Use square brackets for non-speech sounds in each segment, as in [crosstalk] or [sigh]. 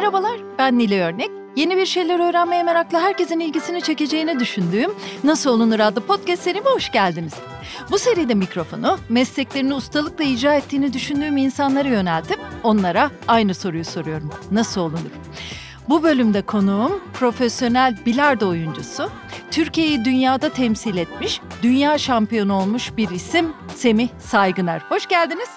Merhabalar, ben Nile Örnek. Yeni bir şeyler öğrenmeye meraklı herkesin ilgisini çekeceğini düşündüğüm Nasıl Olunur adlı podcast serime hoş geldiniz. Bu seride mikrofonu mesleklerini ustalıkla icra ettiğini düşündüğüm insanlara yöneltip onlara aynı soruyu soruyorum. Nasıl olunur? Bu bölümde konuğum profesyonel bilardo oyuncusu, Türkiye'yi dünyada temsil etmiş, dünya şampiyonu olmuş bir isim Semih Saygınar. Hoş geldiniz.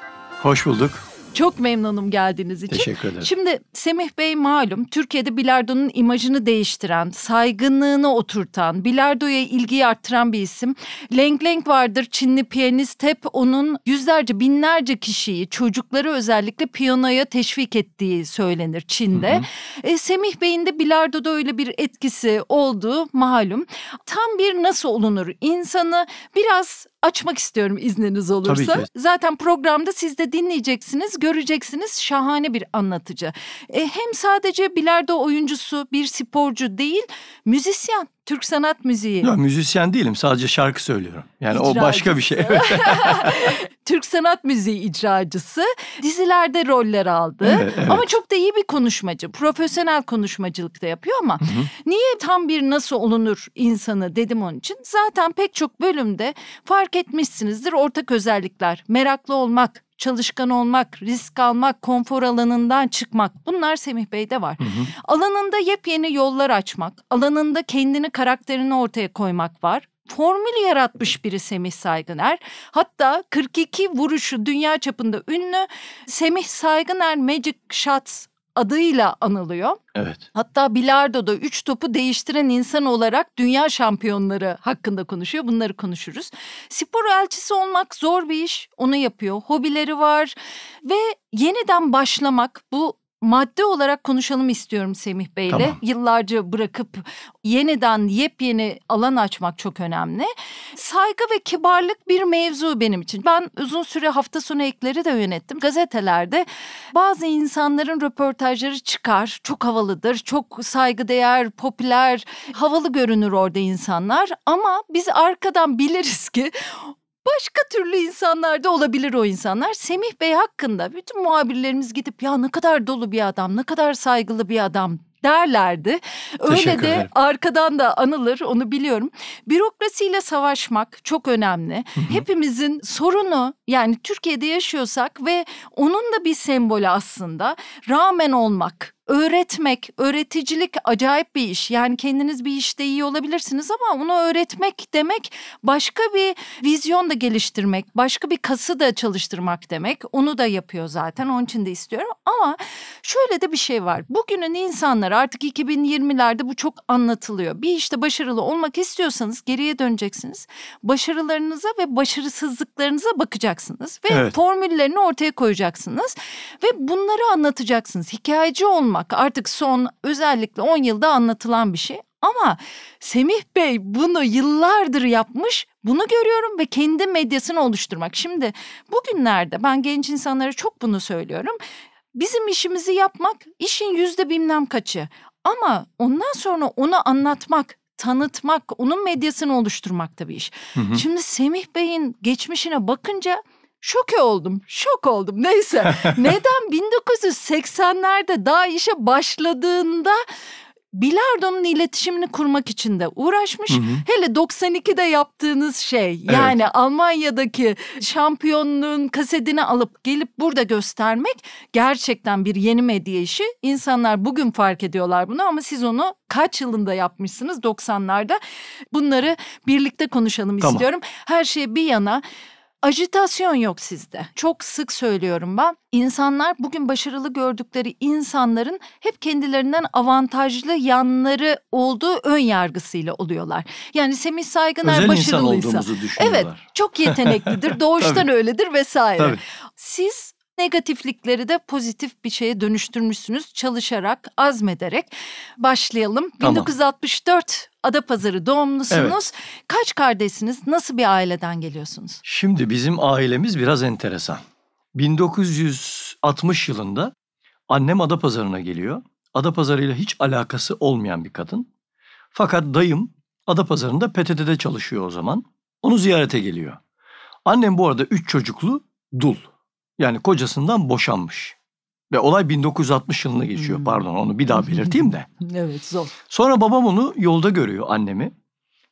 Hoş bulduk. Çok memnunum geldiğiniz için. Teşekkür ederim. Şimdi Semih Bey malum Türkiye'de bilardonun imajını değiştiren, saygınlığını oturtan, bilardoya ilgiyi arttıran bir isim. Leng Leng vardır Çinli piyanist hep onun yüzlerce binlerce kişiyi çocukları özellikle piyanoya teşvik ettiği söylenir Çin'de. Hı hı. E, Semih Bey'in de bilardoda öyle bir etkisi olduğu malum. Tam bir nasıl olunur insanı biraz açmak istiyorum izniniz olursa. Tabii ki. Zaten programda siz de dinleyeceksiniz, göreceksiniz şahane bir anlatıcı. E, hem sadece bilardo oyuncusu, bir sporcu değil, müzisyen. Türk sanat müziği. Yok müzisyen değilim sadece şarkı söylüyorum. Yani İcracısı. o başka bir şey. [laughs] Türk sanat müziği icracısı. Dizilerde roller aldı. Evet, evet. Ama çok da iyi bir konuşmacı. Profesyonel konuşmacılık da yapıyor ama Hı-hı. niye tam bir nasıl olunur insanı dedim onun için. Zaten pek çok bölümde fark etmişsinizdir ortak özellikler. Meraklı olmak, çalışkan olmak, risk almak, konfor alanından çıkmak bunlar Semih Bey'de var. Hı hı. Alanında yepyeni yollar açmak, alanında kendini karakterini ortaya koymak var formül yaratmış biri Semih Saygıner. Hatta 42 vuruşu dünya çapında ünlü Semih Saygıner Magic Shots adıyla anılıyor. Evet. Hatta bilardoda üç topu değiştiren insan olarak dünya şampiyonları hakkında konuşuyor. Bunları konuşuruz. Spor elçisi olmak zor bir iş. Onu yapıyor. Hobileri var ve yeniden başlamak bu madde olarak konuşalım istiyorum Semih Bey'le. Tamam. Yıllarca bırakıp yeniden yepyeni alan açmak çok önemli. Saygı ve kibarlık bir mevzu benim için. Ben uzun süre hafta sonu ekleri de yönettim. Gazetelerde bazı insanların röportajları çıkar. Çok havalıdır, çok saygıdeğer, popüler, havalı görünür orada insanlar. Ama biz arkadan biliriz ki Başka türlü insanlar da olabilir o insanlar. Semih Bey hakkında bütün muhabirlerimiz gidip ya ne kadar dolu bir adam, ne kadar saygılı bir adam derlerdi. Öyle de arkadan da anılır onu biliyorum. Bürokrasiyle savaşmak çok önemli. Hı hı. Hepimizin sorunu yani Türkiye'de yaşıyorsak ve onun da bir sembolü aslında rağmen olmak öğretmek, öğreticilik acayip bir iş. Yani kendiniz bir işte iyi olabilirsiniz ama onu öğretmek demek başka bir vizyon da geliştirmek, başka bir kası da çalıştırmak demek. Onu da yapıyor zaten. Onun için de istiyorum. Ama şöyle de bir şey var. Bugünün insanları artık 2020'lerde bu çok anlatılıyor. Bir işte başarılı olmak istiyorsanız geriye döneceksiniz. Başarılarınıza ve başarısızlıklarınıza bakacaksınız ve evet. formüllerini ortaya koyacaksınız ve bunları anlatacaksınız. Hikayeci olmak anlatmak artık son özellikle 10 yılda anlatılan bir şey. Ama Semih Bey bunu yıllardır yapmış. Bunu görüyorum ve kendi medyasını oluşturmak. Şimdi bugünlerde ben genç insanlara çok bunu söylüyorum. Bizim işimizi yapmak işin yüzde bilmem kaçı. Ama ondan sonra onu anlatmak, tanıtmak, onun medyasını oluşturmak da bir iş. Hı hı. Şimdi Semih Bey'in geçmişine bakınca şoke oldum. Şok oldum. Neyse. [laughs] Neden 1980'lerde daha işe başladığında Bilardo'nun iletişimini kurmak için de uğraşmış. Hı hı. Hele 92'de yaptığınız şey yani evet. Almanya'daki şampiyonluğun kasetini alıp gelip burada göstermek gerçekten bir yeni medya işi. İnsanlar bugün fark ediyorlar bunu ama siz onu kaç yılında yapmışsınız 90'larda. Bunları birlikte konuşalım tamam. istiyorum. Her şey bir yana Ajitasyon yok sizde. Çok sık söylüyorum ben. İnsanlar bugün başarılı gördükleri insanların hep kendilerinden avantajlı yanları olduğu ön yargısıyla oluyorlar. Yani Semih Saygınar Özel başarılıysa. insan olduğumuzu düşünüyorlar. Evet çok yeteneklidir [laughs] doğuştan öyledir vesaire. Tabii. Siz Negatiflikleri de pozitif bir şeye dönüştürmüşsünüz çalışarak, azmederek. Başlayalım. Tamam. 1964 Adapazarı doğumlusunuz. Evet. Kaç kardeşsiniz? Nasıl bir aileden geliyorsunuz? Şimdi bizim ailemiz biraz enteresan. 1960 yılında annem Adapazarı'na geliyor. Adapazarı'yla hiç alakası olmayan bir kadın. Fakat dayım Adapazarı'nda PTT'de çalışıyor o zaman. Onu ziyarete geliyor. Annem bu arada üç çocuklu dul. Yani kocasından boşanmış. Ve olay 1960 yılında geçiyor. Hmm. Pardon onu bir daha hmm. belirteyim de. evet zor. Sonra babam onu yolda görüyor annemi.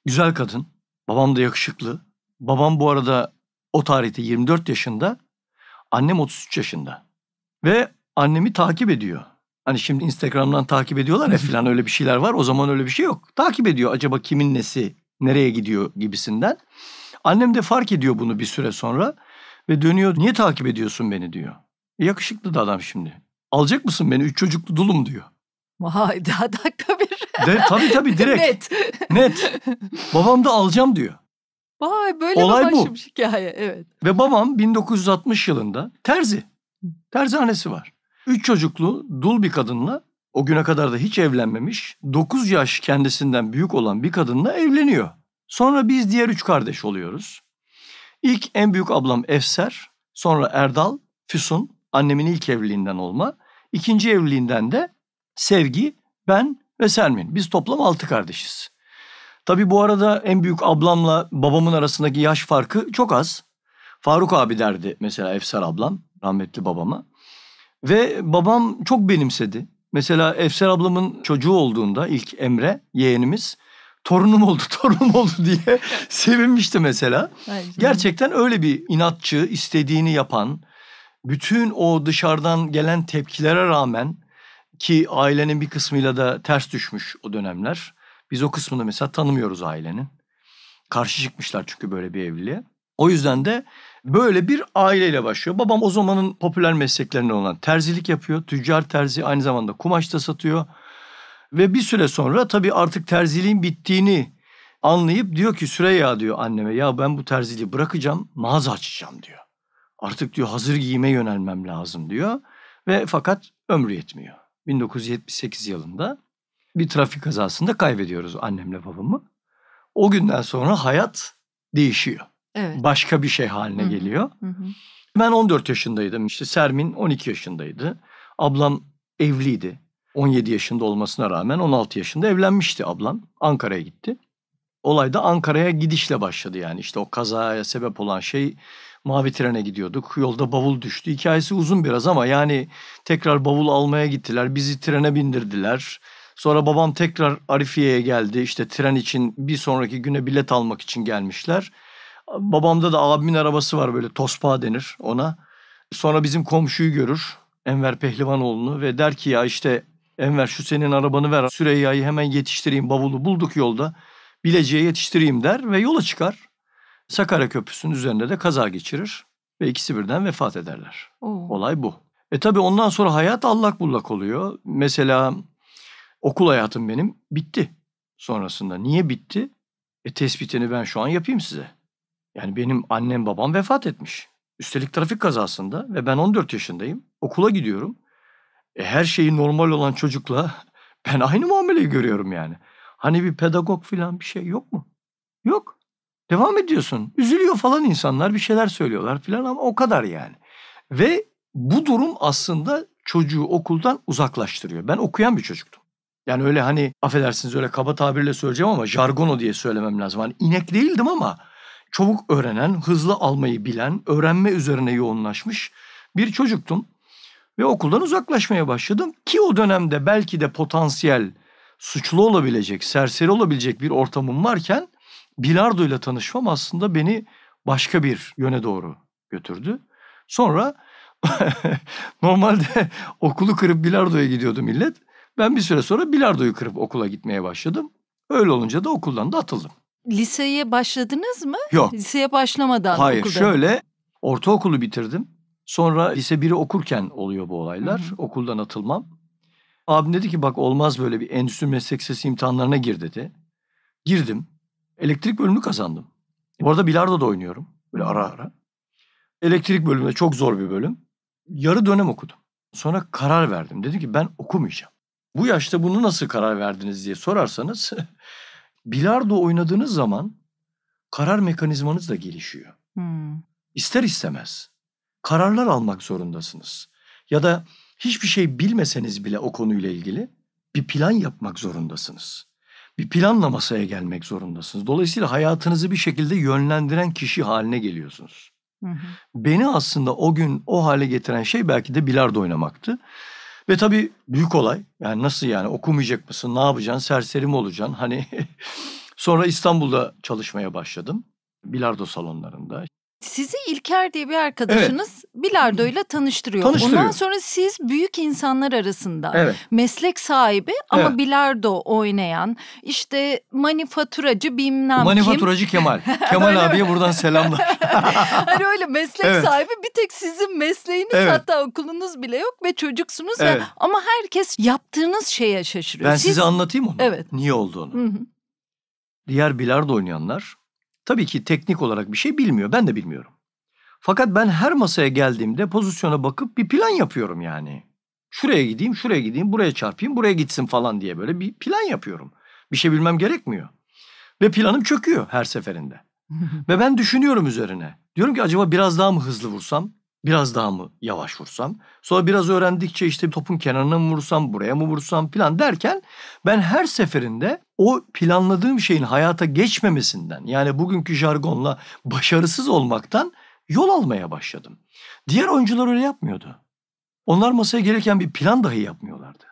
Güzel kadın. Babam da yakışıklı. Babam bu arada o tarihte 24 yaşında. Annem 33 yaşında. Ve annemi takip ediyor. Hani şimdi Instagram'dan takip ediyorlar ya filan öyle bir şeyler var. O zaman öyle bir şey yok. Takip ediyor acaba kimin nesi, nereye gidiyor gibisinden. Annem de fark ediyor bunu bir süre sonra. Ve dönüyor niye takip ediyorsun beni diyor. E, yakışıklı da adam şimdi. Alacak mısın beni üç çocuklu dulum diyor. Vay daha dakika bir. De, tabii tabii direkt. [laughs] Net. Net. Babam da alacağım diyor. Vay böyle Olay bu. hikaye evet. Ve babam 1960 yılında terzi. terzanesi var. Üç çocuklu dul bir kadınla o güne kadar da hiç evlenmemiş 9 yaş kendisinden büyük olan bir kadınla evleniyor. Sonra biz diğer üç kardeş oluyoruz. İlk en büyük ablam Efser, sonra Erdal, Füsun, annemin ilk evliliğinden olma. İkinci evliliğinden de Sevgi, ben ve Selmin. Biz toplam altı kardeşiz. Tabii bu arada en büyük ablamla babamın arasındaki yaş farkı çok az. Faruk abi derdi mesela Efser ablam, rahmetli babama. Ve babam çok benimsedi. Mesela Efser ablamın çocuğu olduğunda ilk Emre, yeğenimiz torunum oldu, [laughs] torunum oldu diye [laughs] sevinmişti mesela. Gerçekten öyle bir inatçı, istediğini yapan, bütün o dışarıdan gelen tepkilere rağmen ki ailenin bir kısmıyla da ters düşmüş o dönemler. Biz o kısmını mesela tanımıyoruz ailenin. Karşı çıkmışlar çünkü böyle bir evliliğe. O yüzden de böyle bir aileyle başlıyor. Babam o zamanın popüler mesleklerinden olan terzilik yapıyor. Tüccar terzi aynı zamanda kumaş da satıyor. Ve bir süre sonra tabii artık terziliğin bittiğini anlayıp diyor ki Süreyya diyor anneme ya ben bu terziliği bırakacağım mağaza açacağım diyor. Artık diyor hazır giyime yönelmem lazım diyor ve fakat ömrü yetmiyor. 1978 yılında bir trafik kazasında kaybediyoruz annemle babamı. O günden sonra hayat değişiyor. Evet. Başka bir şey haline Hı-hı. geliyor. Hı-hı. Ben 14 yaşındaydım. İşte Sermin 12 yaşındaydı. Ablam evliydi. 17 yaşında olmasına rağmen 16 yaşında evlenmişti ablam. Ankara'ya gitti. Olay da Ankara'ya gidişle başladı yani. İşte o kazaya sebep olan şey mavi trene gidiyorduk. Yolda bavul düştü. Hikayesi uzun biraz ama yani tekrar bavul almaya gittiler. Bizi trene bindirdiler. Sonra babam tekrar Arifiye'ye geldi. İşte tren için bir sonraki güne bilet almak için gelmişler. Babamda da abimin arabası var böyle tospa denir ona. Sonra bizim komşuyu görür. Enver Pehlivanoğlu'nu ve der ki ya işte Enver şu senin arabanı ver Süreyya'yı hemen yetiştireyim bavulu bulduk yolda. Bilecik'e yetiştireyim der ve yola çıkar. Sakarya Köprüsü'nün üzerinde de kaza geçirir ve ikisi birden vefat ederler. Oo. Olay bu. E tabi ondan sonra hayat allak bullak oluyor. Mesela okul hayatım benim bitti sonrasında. Niye bitti? E tespitini ben şu an yapayım size. Yani benim annem babam vefat etmiş. Üstelik trafik kazasında ve ben 14 yaşındayım. Okula gidiyorum. E, her şeyi normal olan çocukla [laughs] ben aynı muameleyi görüyorum yani. Hani bir pedagog falan bir şey yok mu? Yok. Devam ediyorsun. Üzülüyor falan insanlar bir şeyler söylüyorlar falan ama o kadar yani. Ve bu durum aslında çocuğu okuldan uzaklaştırıyor. Ben okuyan bir çocuktum. Yani öyle hani affedersiniz öyle kaba tabirle söyleyeceğim ama jargono diye söylemem lazım. Hani inek değildim ama çabuk öğrenen, hızlı almayı bilen, öğrenme üzerine yoğunlaşmış bir çocuktum ve okuldan uzaklaşmaya başladım ki o dönemde belki de potansiyel suçlu olabilecek, serseri olabilecek bir ortamım varken bilardo ile tanışmam aslında beni başka bir yöne doğru götürdü. Sonra [laughs] normalde okulu kırıp bilardoya gidiyordu millet. Ben bir süre sonra bilardoyu kırıp okula gitmeye başladım. Öyle olunca da okuldan da atıldım. Liseye başladınız mı? Yok. Liseye başlamadan Hayır okulda. şöyle ortaokulu bitirdim. Sonra lise 1'i okurken oluyor bu olaylar. Hı hı. Okuldan atılmam. Abim dedi ki bak olmaz böyle bir endüstri meslek sesi imtihanlarına gir dedi. Girdim. Elektrik bölümünü kazandım. Bu arada bilardo da oynuyorum. Böyle ara ara. Elektrik bölümü çok zor bir bölüm. Yarı dönem okudum. Sonra karar verdim. Dedim ki ben okumayacağım. Bu yaşta bunu nasıl karar verdiniz diye sorarsanız [laughs] bilardo oynadığınız zaman karar mekanizmanız da gelişiyor. Hmm. İster istemez kararlar almak zorundasınız. Ya da hiçbir şey bilmeseniz bile o konuyla ilgili bir plan yapmak zorundasınız. Bir planla masaya gelmek zorundasınız. Dolayısıyla hayatınızı bir şekilde yönlendiren kişi haline geliyorsunuz. Hı hı. Beni aslında o gün o hale getiren şey belki de bilardo oynamaktı. Ve tabii büyük olay. Yani nasıl yani okumayacak mısın? Ne yapacaksın? Serseri mi olacaksın? Hani [laughs] sonra İstanbul'da çalışmaya başladım. Bilardo salonlarında. Sizi İlker diye bir arkadaşınız evet. bilardoyla tanıştırıyor. tanıştırıyor. Ondan sonra siz büyük insanlar arasında evet. meslek sahibi ama evet. bilardo oynayan işte manifaturacı bilmem manifaturacı kim. Manifaturacı Kemal. [laughs] Kemal abiye buradan selamlar. [laughs] hani öyle meslek evet. sahibi bir tek sizin mesleğiniz evet. hatta okulunuz bile yok ve çocuksunuz evet. ya. Ama herkes yaptığınız şeye şaşırıyor. Ben Siz... size anlatayım onu. Evet. Niye olduğunu. Hı hı. Diğer bilardo oynayanlar Tabii ki teknik olarak bir şey bilmiyor. Ben de bilmiyorum. Fakat ben her masaya geldiğimde pozisyona bakıp bir plan yapıyorum yani. Şuraya gideyim, şuraya gideyim, buraya çarpayım, buraya gitsin falan diye böyle bir plan yapıyorum. Bir şey bilmem gerekmiyor. Ve planım çöküyor her seferinde. Ve ben düşünüyorum üzerine. Diyorum ki acaba biraz daha mı hızlı vursam? Biraz daha mı yavaş vursam? Sonra biraz öğrendikçe işte topun kenarına mı vursam, buraya mı vursam plan derken ben her seferinde o planladığım şeyin hayata geçmemesinden yani bugünkü jargonla başarısız olmaktan yol almaya başladım. Diğer oyuncular öyle yapmıyordu. Onlar masaya gelirken bir plan dahi yapmıyorlardı.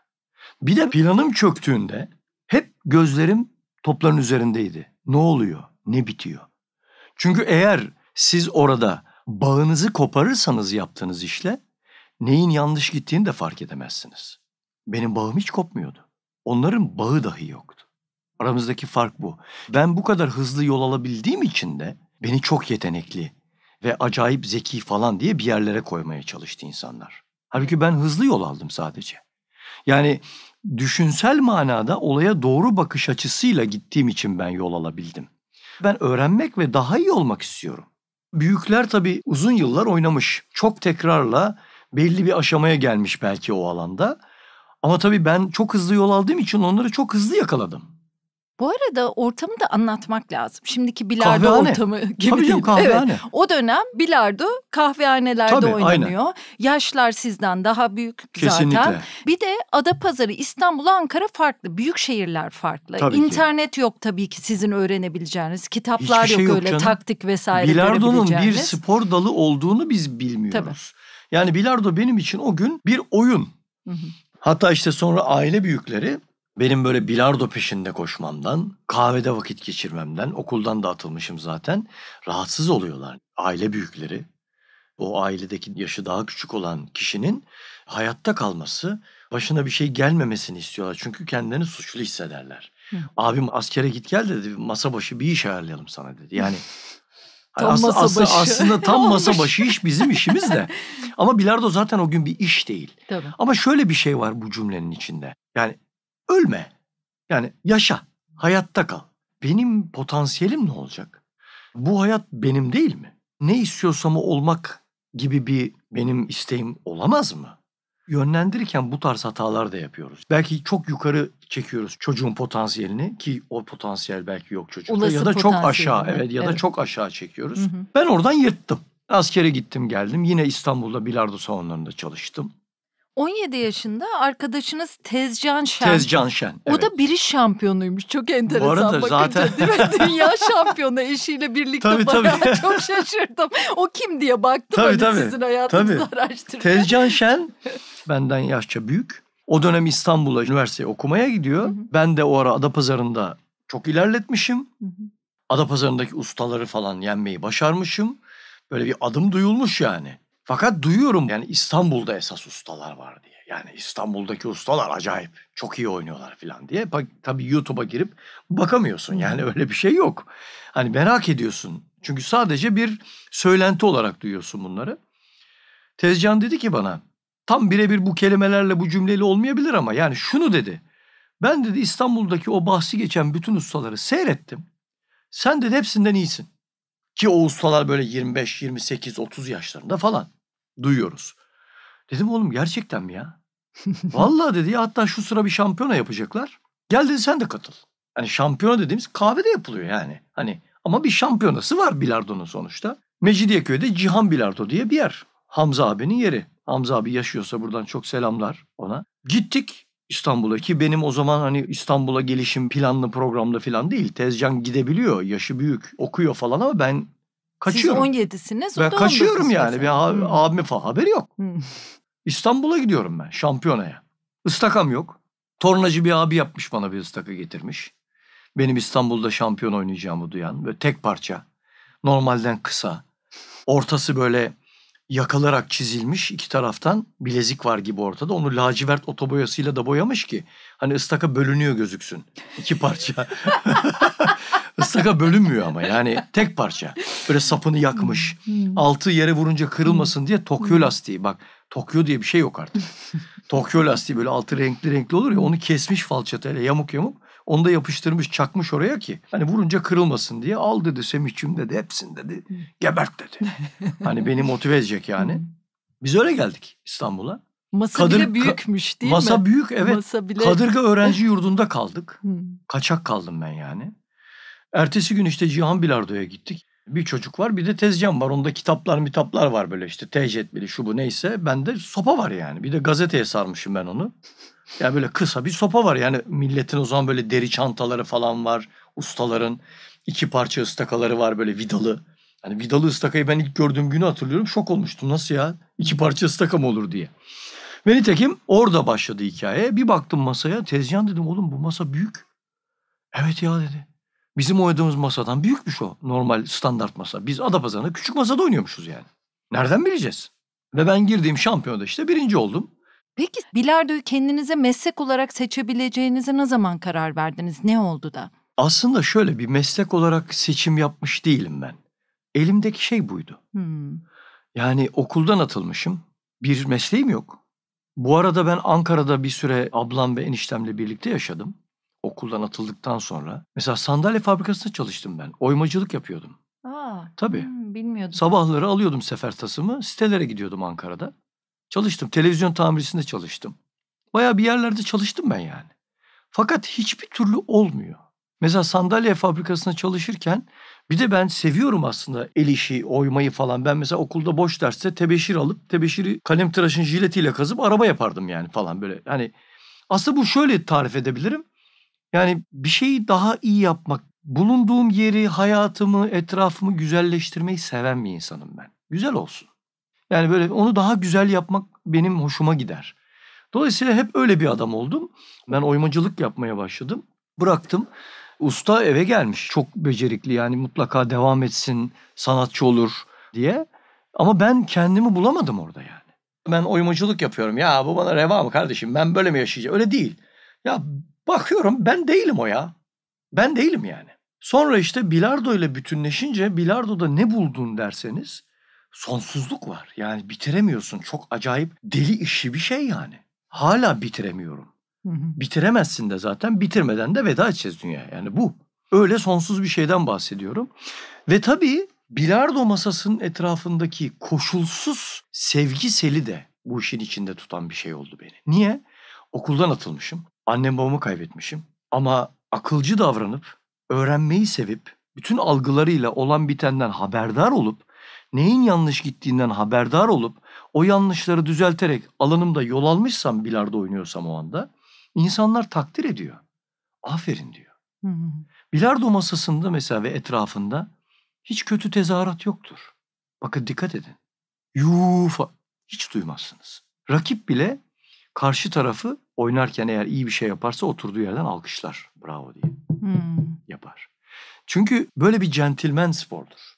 Bir de planım çöktüğünde hep gözlerim topların üzerindeydi. Ne oluyor? Ne bitiyor? Çünkü eğer siz orada bağınızı koparırsanız yaptığınız işle neyin yanlış gittiğini de fark edemezsiniz. Benim bağım hiç kopmuyordu. Onların bağı dahi yoktu. Aramızdaki fark bu. Ben bu kadar hızlı yol alabildiğim için de beni çok yetenekli ve acayip zeki falan diye bir yerlere koymaya çalıştı insanlar. Halbuki ben hızlı yol aldım sadece. Yani düşünsel manada olaya doğru bakış açısıyla gittiğim için ben yol alabildim. Ben öğrenmek ve daha iyi olmak istiyorum. Büyükler tabii uzun yıllar oynamış. Çok tekrarla belli bir aşamaya gelmiş belki o alanda. Ama tabii ben çok hızlı yol aldığım için onları çok hızlı yakaladım. Bu arada ortamı da anlatmak lazım. Şimdiki bilardo kahvehane. ortamı gibi Tabii değil. kahvehane. Evet. O dönem bilardo kahvehanelerde Tabii, oynanıyor. Aynen. Yaşlar sizden daha büyük Kesinlikle. zaten. Bir de Adapazarı, İstanbul, Ankara farklı. Büyük şehirler farklı. Tabii İnternet ki. yok tabii ki sizin öğrenebileceğiniz. Kitaplar Hiçbir yok, şey yok öyle canım. taktik vesaire Bilardo'nun bir spor dalı olduğunu biz bilmiyoruz. Tabii. Yani bilardo benim için o gün bir oyun. Hı hı. Hatta işte sonra aile büyükleri benim böyle bilardo peşinde koşmamdan, kahvede vakit geçirmemden, okuldan da atılmışım zaten. Rahatsız oluyorlar aile büyükleri. O ailedeki yaşı daha küçük olan kişinin hayatta kalması, başına bir şey gelmemesini istiyorlar. Çünkü kendilerini suçlu hissederler. Hı. Abim askere git gel dedi, masa başı bir iş ayarlayalım sana dedi. Yani [laughs] Tam aslında, masa aslında, başı. aslında tam [laughs] masa başı iş bizim işimiz de. [laughs] Ama bilardo zaten o gün bir iş değil. Tabii. Ama şöyle bir şey var bu cümlenin içinde. Yani ölme. Yani yaşa, hayatta kal. Benim potansiyelim ne olacak? Bu hayat benim değil mi? Ne istiyorsam o olmak gibi bir benim isteğim olamaz mı? Yönlendirirken bu tarz hatalar da yapıyoruz. Belki çok yukarı çekiyoruz çocuğun potansiyelini ki o potansiyel belki yok çocukta Olası ya da çok aşağı evet ya evet. da çok aşağı çekiyoruz. Hı hı. Ben oradan yırttım. Askere gittim geldim. Yine İstanbul'da bilardo salonlarında çalıştım. 17 yaşında arkadaşınız Tezcan Şen. Tezcan Şen. Evet. O da biri şampiyonuymuş. Çok enteresan Bu arada bakınca zaten... [laughs] Dünya şampiyonu eşiyle birlikte tabii, bayağı tabii. [laughs] çok şaşırdım. O kim diye baktım tabii, hani tabii. sizin hayatınızı tabii. araştırdım. Tezcan Şen [laughs] benden yaşça büyük. O dönem İstanbul'a üniversiteye okumaya gidiyor. Hı hı. Ben de o ara Adapazarı'nda çok ilerletmişim. Hı hı. Adapazarı'ndaki ustaları falan yenmeyi başarmışım. Böyle bir adım duyulmuş yani. Fakat duyuyorum yani İstanbul'da esas ustalar var diye. Yani İstanbul'daki ustalar acayip çok iyi oynuyorlar falan diye. Tabii YouTube'a girip bakamıyorsun yani öyle bir şey yok. Hani merak ediyorsun. Çünkü sadece bir söylenti olarak duyuyorsun bunları. Tezcan dedi ki bana tam birebir bu kelimelerle bu cümleyle olmayabilir ama yani şunu dedi. Ben dedi İstanbul'daki o bahsi geçen bütün ustaları seyrettim. Sen de hepsinden iyisin. Ki o ustalar böyle 25, 28, 30 yaşlarında falan duyuyoruz. Dedim oğlum gerçekten mi ya? [laughs] Vallahi dedi ya hatta şu sıra bir şampiyona yapacaklar. Gel dedi sen de katıl. Hani şampiyona dediğimiz de yapılıyor yani. Hani ama bir şampiyonası var bilardonun sonuçta. Mecidiyeköy'de Cihan Bilardo diye bir yer. Hamza abinin yeri. Hamza abi yaşıyorsa buradan çok selamlar ona. Gittik İstanbul'a ki benim o zaman hani İstanbul'a gelişim planlı programlı falan değil. Tezcan gidebiliyor. Yaşı büyük. Okuyor falan ama ben Kaçıyorum. Siz 17'siniz. Ben kaçıyorum yani. Bir abi hmm. abime falan haberi yok. Hmm. İstanbul'a gidiyorum ben şampiyonaya. Istakam yok. Tornacı bir abi yapmış bana bir ıstaka getirmiş. Benim İstanbul'da şampiyon oynayacağımı duyan. Böyle tek parça. Normalden kısa. Ortası böyle yakalarak çizilmiş iki taraftan bilezik var gibi ortada. Onu lacivert otoboyasıyla da boyamış ki hani ıstaka bölünüyor gözüksün. İki parça. [laughs] Istaka bölünmüyor ama yani tek parça. Böyle sapını yakmış. Hmm. Altı yere vurunca kırılmasın hmm. diye Tokyo hmm. lastiği. Bak Tokyo diye bir şey yok artık. [laughs] Tokyo lastiği böyle altı renkli renkli olur ya onu kesmiş falçatayla yamuk yamuk. Onu da yapıştırmış çakmış oraya ki hani vurunca kırılmasın diye al dedi Semih'cim dedi hepsini dedi gebert dedi. hani beni motive edecek yani. Biz öyle geldik İstanbul'a. Masa Kadır, bile büyükmüş değil masa mi? Masa büyük evet. Masa bile... Kadırga öğrenci yurdunda kaldık. [laughs] Kaçak kaldım ben yani. Ertesi gün işte Cihan Bilardo'ya gittik. Bir çocuk var bir de tezcan var. Onda kitaplar mitaplar var böyle işte. Tecetbili şu bu neyse. Bende sopa var yani. Bir de gazeteye sarmışım ben onu. Ya yani böyle kısa bir sopa var. Yani milletin o zaman böyle deri çantaları falan var. Ustaların iki parça ıstakaları var böyle vidalı. Hani vidalı ıstakayı ben ilk gördüğüm günü hatırlıyorum. Şok olmuştum. Nasıl ya? İki parça ıstaka mı olur diye. Ve nitekim orada başladı hikaye. Bir baktım masaya. Tezcan dedim oğlum bu masa büyük. Evet ya dedi. Bizim oynadığımız masadan büyükmüş o normal standart masa. Biz Adapazarı'nda küçük masada oynuyormuşuz yani. Nereden bileceğiz? Ve ben girdiğim şampiyonada işte birinci oldum. Peki bilardoyu kendinize meslek olarak seçebileceğinize ne zaman karar verdiniz? Ne oldu da? Aslında şöyle bir meslek olarak seçim yapmış değilim ben. Elimdeki şey buydu. Hmm. Yani okuldan atılmışım. Bir mesleğim yok. Bu arada ben Ankara'da bir süre ablam ve eniştemle birlikte yaşadım okuldan atıldıktan sonra mesela sandalye fabrikasında çalıştım ben. Oymacılık yapıyordum. Aa, Tabii. Hmm, bilmiyordum. Sabahları alıyordum sefer tasımı. Sitelere gidiyordum Ankara'da. Çalıştım. Televizyon tamircisinde çalıştım. Baya bir yerlerde çalıştım ben yani. Fakat hiçbir türlü olmuyor. Mesela sandalye fabrikasında çalışırken bir de ben seviyorum aslında el işi, oymayı falan. Ben mesela okulda boş derste tebeşir alıp tebeşiri kalem tıraşın jiletiyle kazıp araba yapardım yani falan böyle. Hani aslında bu şöyle tarif edebilirim. Yani bir şeyi daha iyi yapmak, bulunduğum yeri, hayatımı, etrafımı güzelleştirmeyi seven bir insanım ben. Güzel olsun. Yani böyle onu daha güzel yapmak benim hoşuma gider. Dolayısıyla hep öyle bir adam oldum. Ben oymacılık yapmaya başladım. Bıraktım. Usta eve gelmiş. Çok becerikli yani mutlaka devam etsin, sanatçı olur diye. Ama ben kendimi bulamadım orada yani. Ben oymacılık yapıyorum. Ya bu bana reva mı kardeşim? Ben böyle mi yaşayacağım? Öyle değil. Ya Bakıyorum ben değilim o ya. Ben değilim yani. Sonra işte bilardo ile bütünleşince bilardoda ne buldun derseniz sonsuzluk var. Yani bitiremiyorsun. Çok acayip deli işi bir şey yani. Hala bitiremiyorum. Bitiremezsin de zaten bitirmeden de veda edeceğiz dünya. Yani bu. Öyle sonsuz bir şeyden bahsediyorum. Ve tabii bilardo masasının etrafındaki koşulsuz sevgi seli de bu işin içinde tutan bir şey oldu beni. Niye? Okuldan atılmışım annem babamı kaybetmişim. Ama akılcı davranıp, öğrenmeyi sevip, bütün algılarıyla olan bitenden haberdar olup, neyin yanlış gittiğinden haberdar olup, o yanlışları düzelterek alanımda yol almışsam bilardo oynuyorsam o anda, insanlar takdir ediyor. Aferin diyor. Hı hı. Bilardo masasında mesela ve etrafında hiç kötü tezahürat yoktur. Bakın dikkat edin. Yufa hiç duymazsınız. Rakip bile karşı tarafı oynarken eğer iyi bir şey yaparsa oturduğu yerden alkışlar. Bravo diye hmm. yapar. Çünkü böyle bir gentleman spordur.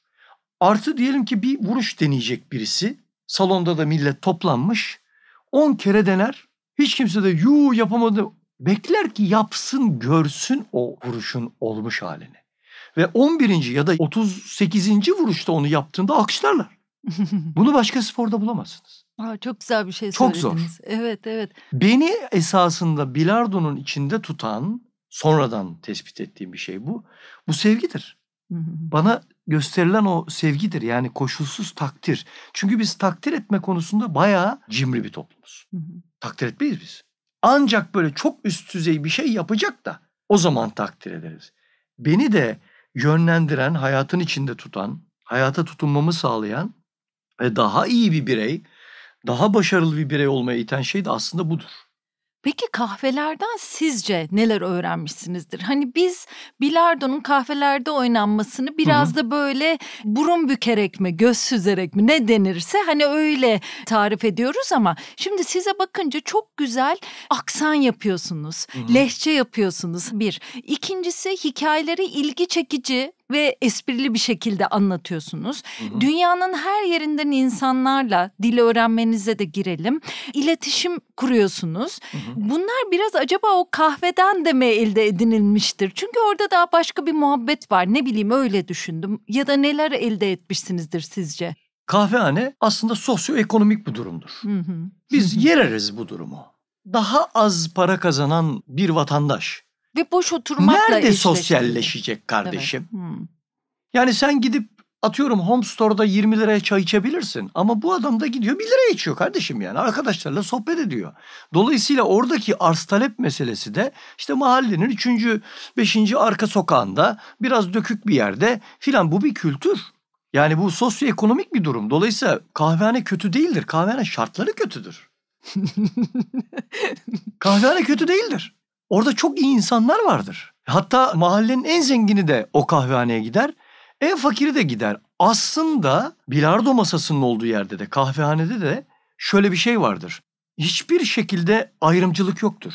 Artı diyelim ki bir vuruş deneyecek birisi. Salonda da millet toplanmış. 10 kere dener. Hiç kimse de yuu yapamadı. Bekler ki yapsın görsün o vuruşun olmuş halini. Ve 11. ya da 38. vuruşta onu yaptığında alkışlarlar. [laughs] Bunu başka sporda bulamazsınız çok güzel bir şey söylediniz. Çok zor. Evet, evet. Beni esasında bilardonun içinde tutan, sonradan tespit ettiğim bir şey bu. Bu sevgidir. Bana gösterilen o sevgidir. Yani koşulsuz takdir. Çünkü biz takdir etme konusunda bayağı cimri bir toplumuz. Hı Takdir etmeyiz biz. Ancak böyle çok üst düzey bir şey yapacak da o zaman takdir ederiz. Beni de yönlendiren, hayatın içinde tutan, hayata tutunmamı sağlayan ve daha iyi bir birey, daha başarılı bir birey olmaya iten şey de aslında budur. Peki kahvelerden sizce neler öğrenmişsinizdir? Hani biz bilardonun kahvelerde oynanmasını biraz Hı-hı. da böyle burun bükerek mi, göz süzerek mi ne denirse hani öyle tarif ediyoruz ama şimdi size bakınca çok güzel aksan yapıyorsunuz, Hı-hı. lehçe yapıyorsunuz bir. İkincisi hikayeleri ilgi çekici, ve esprili bir şekilde anlatıyorsunuz. Hı hı. Dünyanın her yerinden insanlarla dil öğrenmenize de girelim. İletişim kuruyorsunuz. Hı hı. Bunlar biraz acaba o kahveden de mi elde edinilmiştir? Çünkü orada daha başka bir muhabbet var. Ne bileyim öyle düşündüm. Ya da neler elde etmişsinizdir sizce? Kahvehane aslında sosyoekonomik bir durumdur. Hı hı. Biz yereriz bu durumu. Daha az para kazanan bir vatandaş ve boş oturmakla Nerede eşleşti. sosyalleşecek kardeşim? Evet. Hmm. Yani sen gidip atıyorum home store'da 20 liraya çay içebilirsin. Ama bu adam da gidiyor 1 liraya içiyor kardeşim yani. Arkadaşlarla sohbet ediyor. Dolayısıyla oradaki arz talep meselesi de işte mahallenin 3. 5. arka sokağında biraz dökük bir yerde filan bu bir kültür. Yani bu sosyoekonomik bir durum. Dolayısıyla kahvehane kötü değildir. Kahvehane şartları kötüdür. [laughs] kahvehane kötü değildir. Orada çok iyi insanlar vardır. Hatta mahallenin en zengini de o kahvehaneye gider. En fakiri de gider. Aslında bilardo masasının olduğu yerde de kahvehanede de şöyle bir şey vardır. Hiçbir şekilde ayrımcılık yoktur.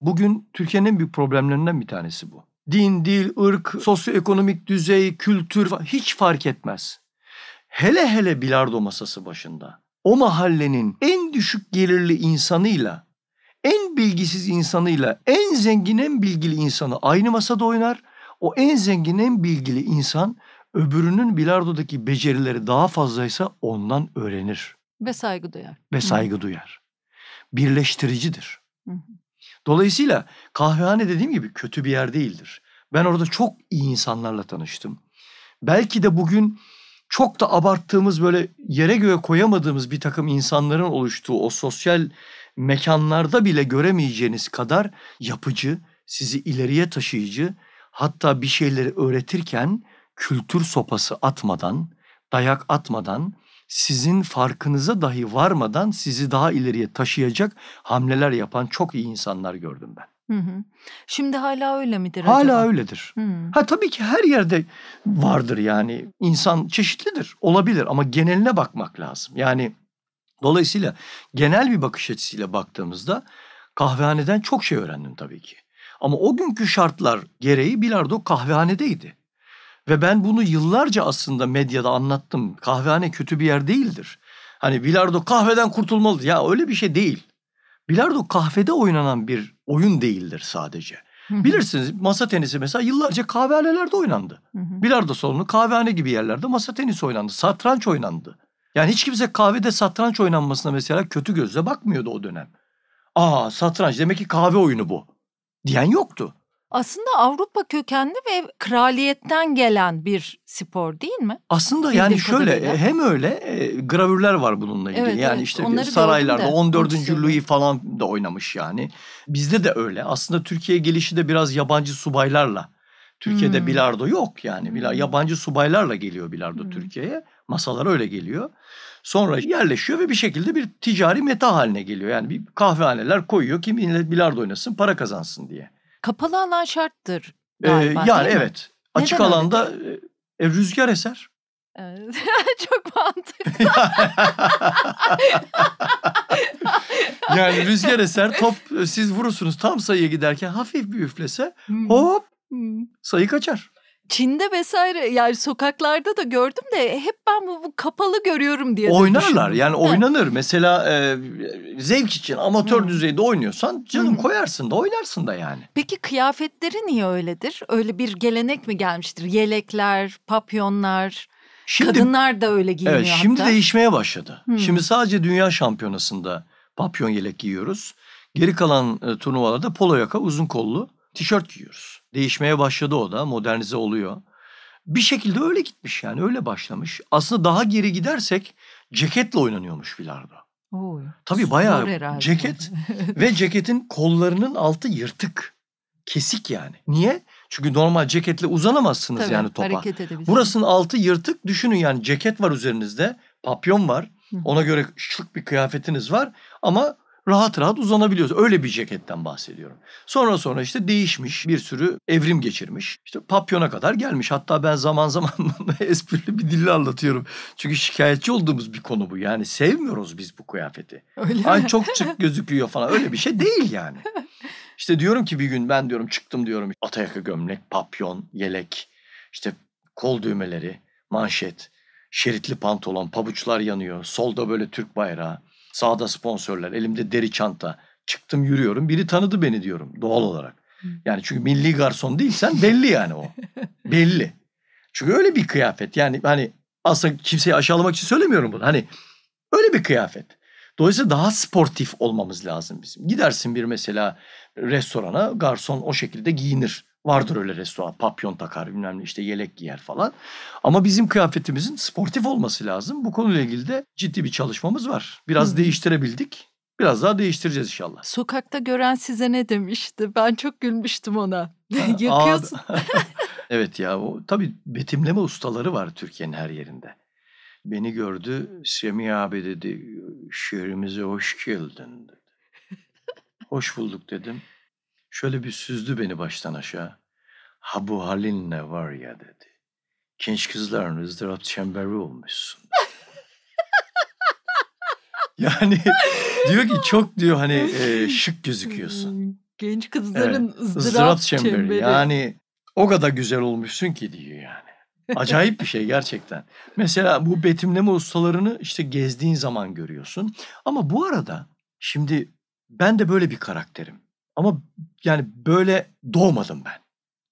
Bugün Türkiye'nin en büyük problemlerinden bir tanesi bu. Din, dil, ırk, sosyoekonomik düzey, kültür hiç fark etmez. Hele hele bilardo masası başında o mahallenin en düşük gelirli insanıyla en bilgisiz insanıyla en zengin en bilgili insanı aynı masada oynar. O en zengin en bilgili insan öbürünün bilardodaki becerileri daha fazlaysa ondan öğrenir. Ve saygı duyar. Ve saygı Hı. duyar. Birleştiricidir. Hı. Dolayısıyla kahvehane dediğim gibi kötü bir yer değildir. Ben orada çok iyi insanlarla tanıştım. Belki de bugün çok da abarttığımız böyle yere göğe koyamadığımız bir takım insanların oluştuğu o sosyal mekanlarda bile göremeyeceğiniz kadar yapıcı, sizi ileriye taşıyıcı, hatta bir şeyleri öğretirken kültür sopası atmadan, dayak atmadan, sizin farkınıza dahi varmadan sizi daha ileriye taşıyacak hamleler yapan çok iyi insanlar gördüm ben. Şimdi hala öyle midir hala acaba? Hala öyledir. Hı. Ha tabii ki her yerde vardır yani. insan çeşitlidir, olabilir ama geneline bakmak lazım. Yani Dolayısıyla genel bir bakış açısıyla baktığımızda kahvehaneden çok şey öğrendim tabii ki. Ama o günkü şartlar gereği bilardo kahvehanedeydi. Ve ben bunu yıllarca aslında medyada anlattım. Kahvehane kötü bir yer değildir. Hani bilardo kahveden kurtulmalı. Ya öyle bir şey değil. Bilardo kahvede oynanan bir oyun değildir sadece. Bilirsiniz masa tenisi mesela yıllarca kahvehanelerde oynandı. Bilardo salonu kahvehane gibi yerlerde masa tenisi oynandı. Satranç oynandı. Yani hiç kimse kahvede satranç oynanmasına mesela kötü gözle bakmıyordu o dönem. Aa satranç demek ki kahve oyunu bu diyen yoktu. Aslında Avrupa kökenli ve kraliyetten gelen bir spor değil mi? Aslında yani şöyle e, hem öyle e, gravürler var bununla ilgili. Evet, yani evet. işte Onları saraylarda 14. Louis falan da oynamış yani. Bizde de öyle. Aslında Türkiye gelişi de biraz yabancı subaylarla Türkiye'de hmm. bilardo yok yani. Bilardo, hmm. yabancı subaylarla geliyor bilardo hmm. Türkiye'ye. Masalar öyle geliyor. Sonra yerleşiyor ve bir şekilde bir ticari meta haline geliyor. Yani bir kahvehaneler koyuyor ki bilardo oynasın, para kazansın diye. Kapalı alan şarttır ee, galiba. Ee, yani evet. Mi? Açık Neden alanda e, e, rüzgar eser. [laughs] Çok mantıklı. [laughs] yani rüzgar eser top e, siz vurursunuz tam sayıya giderken hafif bir üflese hmm. hop Hmm. sayı kaçar. Çin'de vesaire yani sokaklarda da gördüm de hep ben bu, bu kapalı görüyorum diye Oynarlar yani ha. oynanır. Mesela e, zevk için amatör hmm. düzeyde oynuyorsan canım hmm. koyarsın da oynarsın da yani. Peki kıyafetleri niye öyledir? Öyle bir gelenek mi gelmiştir? Yelekler, papyonlar... Şimdi, Kadınlar da öyle giyiniyor evet, Şimdi hatta. değişmeye başladı. Hmm. Şimdi sadece dünya şampiyonasında papyon yelek giyiyoruz. Geri kalan e, turnuvalarda polo yaka uzun kollu tişört giyiyoruz. Değişmeye başladı o da modernize oluyor. Bir şekilde öyle gitmiş yani öyle başlamış. Aslında daha geri gidersek ceketle oynanıyormuş bilardo. Oo, Tabii bayağı ceket [laughs] ve ceketin kollarının altı yırtık. Kesik yani. Niye? Çünkü normal ceketle uzanamazsınız Tabii, yani topa. Burasının altı yırtık. Düşünün yani ceket var üzerinizde. Papyon var. Ona göre şık bir kıyafetiniz var. Ama rahat rahat uzanabiliyoruz. Öyle bir ceketten bahsediyorum. Sonra sonra işte değişmiş bir sürü evrim geçirmiş. İşte papyona kadar gelmiş. Hatta ben zaman zaman [laughs] esprili bir dille anlatıyorum. Çünkü şikayetçi olduğumuz bir konu bu. Yani sevmiyoruz biz bu kıyafeti. Öyle Ay çok çık gözüküyor falan. Öyle bir şey değil yani. [laughs] İşte diyorum ki bir gün ben diyorum çıktım diyorum. Atayaka gömlek, papyon, yelek, işte kol düğmeleri, manşet, şeritli pantolon, pabuçlar yanıyor. Solda böyle Türk bayrağı. Sağda sponsorlar, elimde deri çanta. Çıktım yürüyorum. Biri tanıdı beni diyorum doğal olarak. Yani çünkü milli garson değilsen belli yani o. [laughs] belli. Çünkü öyle bir kıyafet. Yani hani aslında kimseyi aşağılamak için söylemiyorum bunu. Hani öyle bir kıyafet. Dolayısıyla daha sportif olmamız lazım bizim. Gidersin bir mesela restorana garson o şekilde giyinir. Vardır öyle restoran. Papyon takar bilmem ne işte yelek giyer falan. Ama bizim kıyafetimizin sportif olması lazım. Bu konuyla ilgili de ciddi bir çalışmamız var. Biraz Hı. değiştirebildik. Biraz daha değiştireceğiz inşallah. Sokakta gören size ne demişti? Ben çok gülmüştüm ona. [laughs] [laughs] Yakıyorsun. [laughs] evet ya o tabii betimleme ustaları var Türkiye'nin her yerinde. Beni gördü Semih abi dedi şehrimize hoş geldin dedi. hoş bulduk dedim. Şöyle bir süzdü beni baştan aşağı. Ha bu halin ne var ya dedi. Genç kızların ızdırap çemberi olmuşsun. [laughs] yani diyor ki çok diyor hani e, şık gözüküyorsun. Genç hmm, kızların evet, ızdırap, çemberi. çemberi. Yani o kadar güzel olmuşsun ki diyor yani. Acayip bir şey gerçekten. Mesela bu betimleme ustalarını işte gezdiğin zaman görüyorsun. Ama bu arada şimdi ben de böyle bir karakterim. Ama yani böyle doğmadım ben.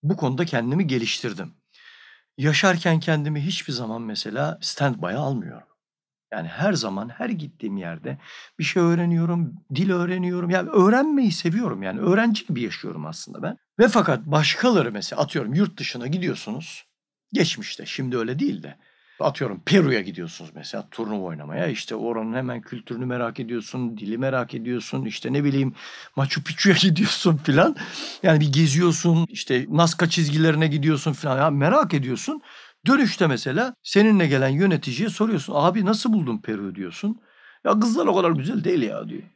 Bu konuda kendimi geliştirdim. Yaşarken kendimi hiçbir zaman mesela stand-by'a almıyorum. Yani her zaman her gittiğim yerde bir şey öğreniyorum, dil öğreniyorum. Yani öğrenmeyi seviyorum yani öğrenci gibi yaşıyorum aslında ben. Ve fakat başkaları mesela atıyorum yurt dışına gidiyorsunuz. Geçmişte şimdi öyle değil de Atıyorum Peru'ya gidiyorsunuz mesela turnuva oynamaya. İşte oranın hemen kültürünü merak ediyorsun, dili merak ediyorsun. İşte ne bileyim Machu Picchu'ya [laughs] gidiyorsun filan. Yani bir geziyorsun işte Nazca çizgilerine gidiyorsun filan. Ya merak ediyorsun. Dönüşte mesela seninle gelen yöneticiye soruyorsun. Abi nasıl buldun Peru diyorsun. Ya kızlar o kadar güzel değil ya diyor. [laughs]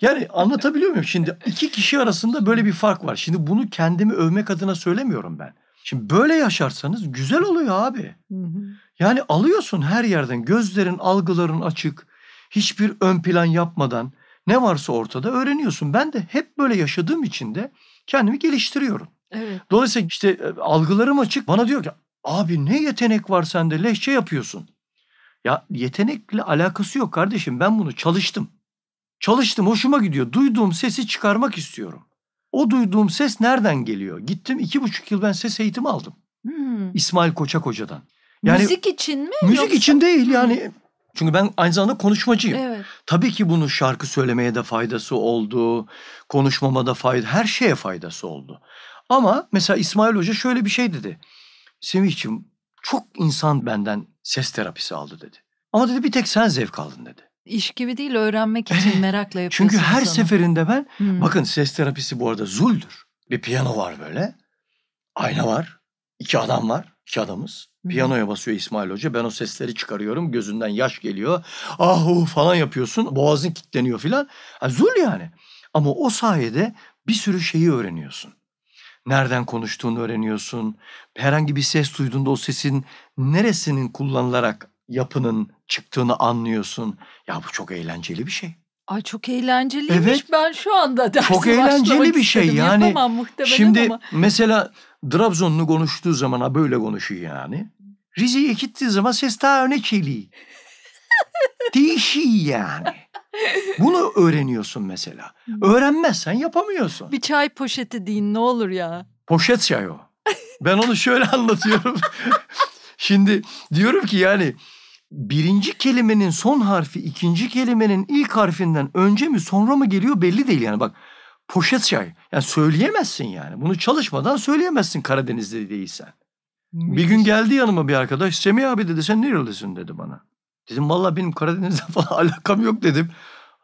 Yani anlatabiliyor muyum? Şimdi iki kişi arasında böyle bir fark var. Şimdi bunu kendimi övmek adına söylemiyorum ben. Şimdi böyle yaşarsanız güzel oluyor abi. Hı hı. Yani alıyorsun her yerden gözlerin, algıların açık, hiçbir ön plan yapmadan ne varsa ortada öğreniyorsun. Ben de hep böyle yaşadığım için de kendimi geliştiriyorum. Evet. Dolayısıyla işte e, algılarım açık. Bana diyor ki abi ne yetenek var sende lehçe yapıyorsun. Ya yetenekle alakası yok kardeşim. Ben bunu çalıştım. Çalıştım, hoşuma gidiyor. Duyduğum sesi çıkarmak istiyorum. O duyduğum ses nereden geliyor? Gittim iki buçuk yıl ben ses eğitimi aldım. Hmm. İsmail Koçak Hoca'dan. Yani, müzik için mi? Müzik yoksa? için değil hmm. yani. Çünkü ben aynı zamanda konuşmacıyım. Evet. Tabii ki bunun şarkı söylemeye de faydası oldu. Konuşmama da fayda, her şeye faydası oldu. Ama mesela İsmail Hoca şöyle bir şey dedi. Semih'ciğim çok insan benden ses terapisi aldı dedi. Ama dedi bir tek sen zevk aldın dedi. İş gibi değil öğrenmek için [laughs] merakla yapıyorsun. Çünkü her sana. seferinde ben hmm. bakın ses terapisi bu arada zuldür. Bir piyano var böyle. Ayna var. İki adam var. İki adamız. Hmm. Piyanoya basıyor İsmail Hoca. Ben o sesleri çıkarıyorum. Gözünden yaş geliyor. Ah uh, falan yapıyorsun. Boğazın kilitleniyor filan. Yani zul yani. Ama o sayede bir sürü şeyi öğreniyorsun. Nereden konuştuğunu öğreniyorsun. Herhangi bir ses duyduğunda o sesin neresinin kullanılarak yapının çıktığını anlıyorsun. Ya bu çok eğlenceli bir şey. Ay çok eğlenceliymiş evet, ben şu anda dersi Çok eğlenceli bir şey istedim. yani. Yapamam muhtemelen şimdi ama. mesela Trabzonlu konuştuğu zaman böyle konuşuyor yani. Rize'ye gittiği zaman ses daha öne geliyor. [laughs] Değişiyor yani. Bunu öğreniyorsun mesela. Hmm. Öğrenmezsen yapamıyorsun. Bir çay poşeti deyin ne olur ya. Poşet çay o. Ben onu şöyle anlatıyorum. [laughs] Şimdi diyorum ki yani birinci kelimenin son harfi ikinci kelimenin ilk harfinden önce mi sonra mı geliyor belli değil yani bak poşet çay. Yani söyleyemezsin yani. Bunu çalışmadan söyleyemezsin Karadeniz'de değilsen. Müthiş. Bir gün geldi yanıma bir arkadaş. Semih abi dedi sen nerelisin dedi bana. Dedim valla benim Karadeniz'le [laughs] falan alakam yok dedim.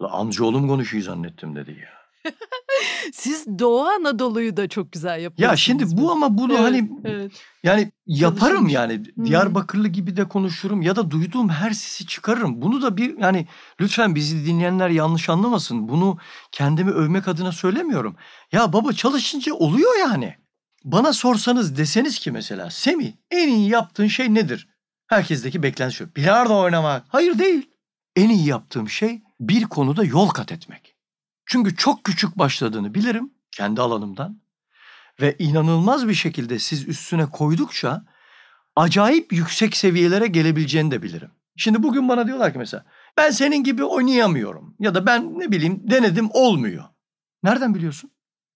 La amca oğlum konuşuyor zannettim dedi ya. [laughs] Siz Doğu Anadolu'yu da çok güzel yapıyorsunuz. Ya şimdi bu ama bunu evet, hani evet. yani yaparım yani. Hmm. Diyarbakırlı gibi de konuşurum ya da duyduğum her sesi çıkarırım. Bunu da bir yani lütfen bizi dinleyenler yanlış anlamasın. Bunu kendimi övmek adına söylemiyorum. Ya baba çalışınca oluyor yani. Bana sorsanız deseniz ki mesela Semi en iyi yaptığın şey nedir? Herkesteki beklenti şu. Bilardo oynamak. Hayır değil. En iyi yaptığım şey bir konuda yol kat etmek. Çünkü çok küçük başladığını bilirim kendi alanımdan. Ve inanılmaz bir şekilde siz üstüne koydukça acayip yüksek seviyelere gelebileceğini de bilirim. Şimdi bugün bana diyorlar ki mesela ben senin gibi oynayamıyorum ya da ben ne bileyim denedim olmuyor. Nereden biliyorsun?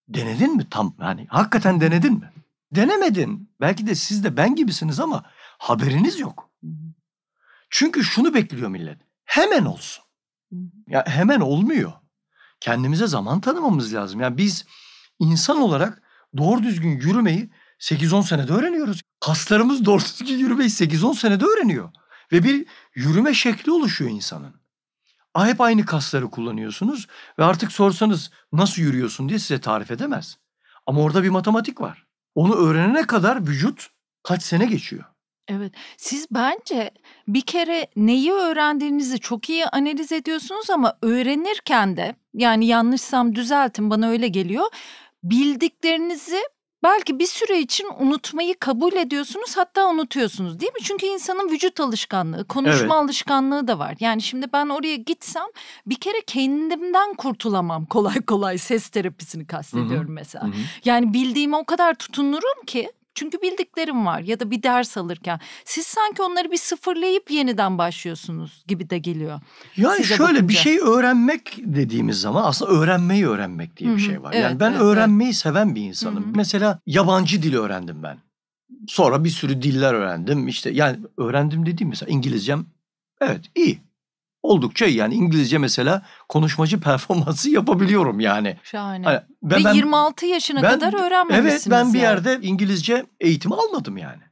Denedin mi tam yani hakikaten denedin mi? Denemedin. Belki de siz de ben gibisiniz ama haberiniz yok. Çünkü şunu bekliyor millet. Hemen olsun. Ya hemen olmuyor kendimize zaman tanımamız lazım. Yani biz insan olarak doğru düzgün yürümeyi 8-10 senede öğreniyoruz. Kaslarımız doğru düzgün yürümeyi 8-10 senede öğreniyor. Ve bir yürüme şekli oluşuyor insanın. Hep aynı kasları kullanıyorsunuz ve artık sorsanız nasıl yürüyorsun diye size tarif edemez. Ama orada bir matematik var. Onu öğrenene kadar vücut kaç sene geçiyor. Evet. Siz bence bir kere neyi öğrendiğinizi çok iyi analiz ediyorsunuz ama öğrenirken de yani yanlışsam düzeltin bana öyle geliyor. Bildiklerinizi belki bir süre için unutmayı kabul ediyorsunuz hatta unutuyorsunuz değil mi? Çünkü insanın vücut alışkanlığı, konuşma evet. alışkanlığı da var. Yani şimdi ben oraya gitsem bir kere kendimden kurtulamam kolay kolay ses terapisini kastediyorum Hı-hı. mesela. Hı-hı. Yani bildiğime o kadar tutunurum ki çünkü bildiklerim var ya da bir ders alırken. Siz sanki onları bir sıfırlayıp yeniden başlıyorsunuz gibi de geliyor. Yani Size şöyle bakınca. bir şey öğrenmek dediğimiz zaman aslında öğrenmeyi öğrenmek diye bir şey var. evet, yani ben evet, öğrenmeyi evet. seven bir insanım. Hı hı. Mesela yabancı dil öğrendim ben. Sonra bir sürü diller öğrendim. İşte yani öğrendim dediğim mesela İngilizcem evet iyi oldukça iyi. Yani İngilizce mesela konuşmacı [laughs] performansı yapabiliyorum yani. Şahane. Hani ben, Ve ben, 26 yaşına ben, kadar öğrenmemişsiniz. Evet ben bir yerde yani. İngilizce eğitimi almadım yani.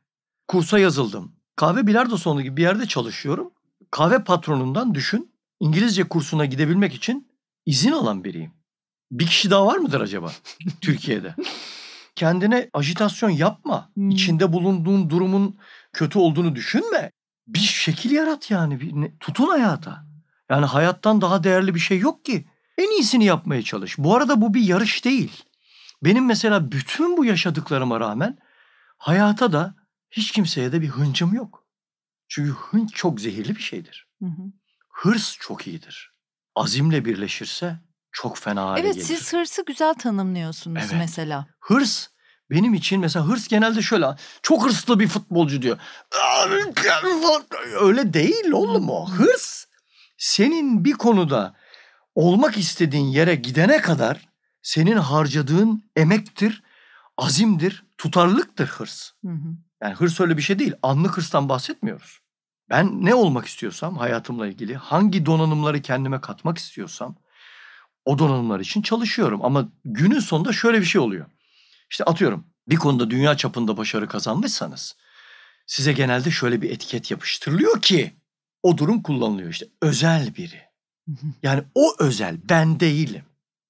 Kursa yazıldım. Kahve bilardo sonu gibi bir yerde çalışıyorum. Kahve patronundan düşün İngilizce kursuna gidebilmek için izin alan biriyim. Bir kişi daha var mıdır acaba [laughs] Türkiye'de? Kendine ajitasyon yapma. Hmm. İçinde bulunduğun durumun kötü olduğunu düşünme bir şekil yarat yani. Bir, ne, tutun hayata. Yani hayattan daha değerli bir şey yok ki. En iyisini yapmaya çalış. Bu arada bu bir yarış değil. Benim mesela bütün bu yaşadıklarıma rağmen hayata da hiç kimseye de bir hıncım yok. Çünkü hınç çok zehirli bir şeydir. Hı hı. Hırs çok iyidir. Azimle birleşirse çok fena hale evet, gelir. Evet siz hırsı güzel tanımlıyorsunuz evet. mesela. Hırs benim için mesela hırs genelde şöyle. Çok hırslı bir futbolcu diyor. Öyle değil oğlum o. Hmm. Hırs senin bir konuda olmak istediğin yere gidene kadar senin harcadığın emektir, azimdir, tutarlıktır hırs. Yani hırs öyle bir şey değil. Anlık hırstan bahsetmiyoruz. Ben ne olmak istiyorsam hayatımla ilgili, hangi donanımları kendime katmak istiyorsam o donanımlar için çalışıyorum. Ama günün sonunda şöyle bir şey oluyor. İşte atıyorum bir konuda dünya çapında başarı kazanmışsanız size genelde şöyle bir etiket yapıştırılıyor ki o durum kullanılıyor işte özel biri. Yani o özel ben değilim.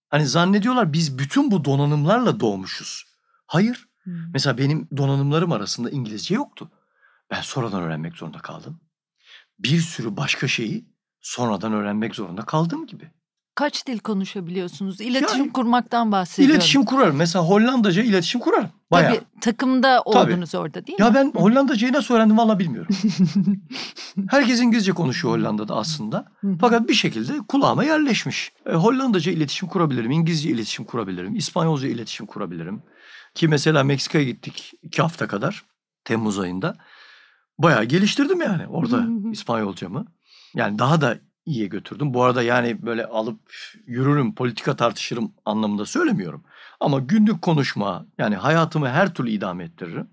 Hani zannediyorlar biz bütün bu donanımlarla doğmuşuz. Hayır. Mesela benim donanımlarım arasında İngilizce yoktu. Ben sonradan öğrenmek zorunda kaldım. Bir sürü başka şeyi sonradan öğrenmek zorunda kaldım gibi kaç dil konuşabiliyorsunuz? İletişim yani, kurmaktan bahsediyorum. İletişim kurarım. Mesela Hollandaca iletişim kurarım. Bayağı. Tabii takımda oldunuz Tabii. orada değil mi? Ya ben Hollandacayı nasıl öğrendim valla bilmiyorum. [laughs] Herkes İngilizce konuşuyor Hollanda'da aslında. Fakat bir şekilde kulağıma yerleşmiş. E, Hollandaca iletişim kurabilirim, İngilizce iletişim kurabilirim, İspanyolca iletişim kurabilirim. Ki mesela Meksika'ya gittik iki hafta kadar Temmuz ayında. Bayağı geliştirdim yani orada İspanyolcamı. Yani daha da iyiye götürdüm. Bu arada yani böyle alıp yürürüm, politika tartışırım anlamında söylemiyorum. Ama günlük konuşma yani hayatımı her türlü idame ettiririm.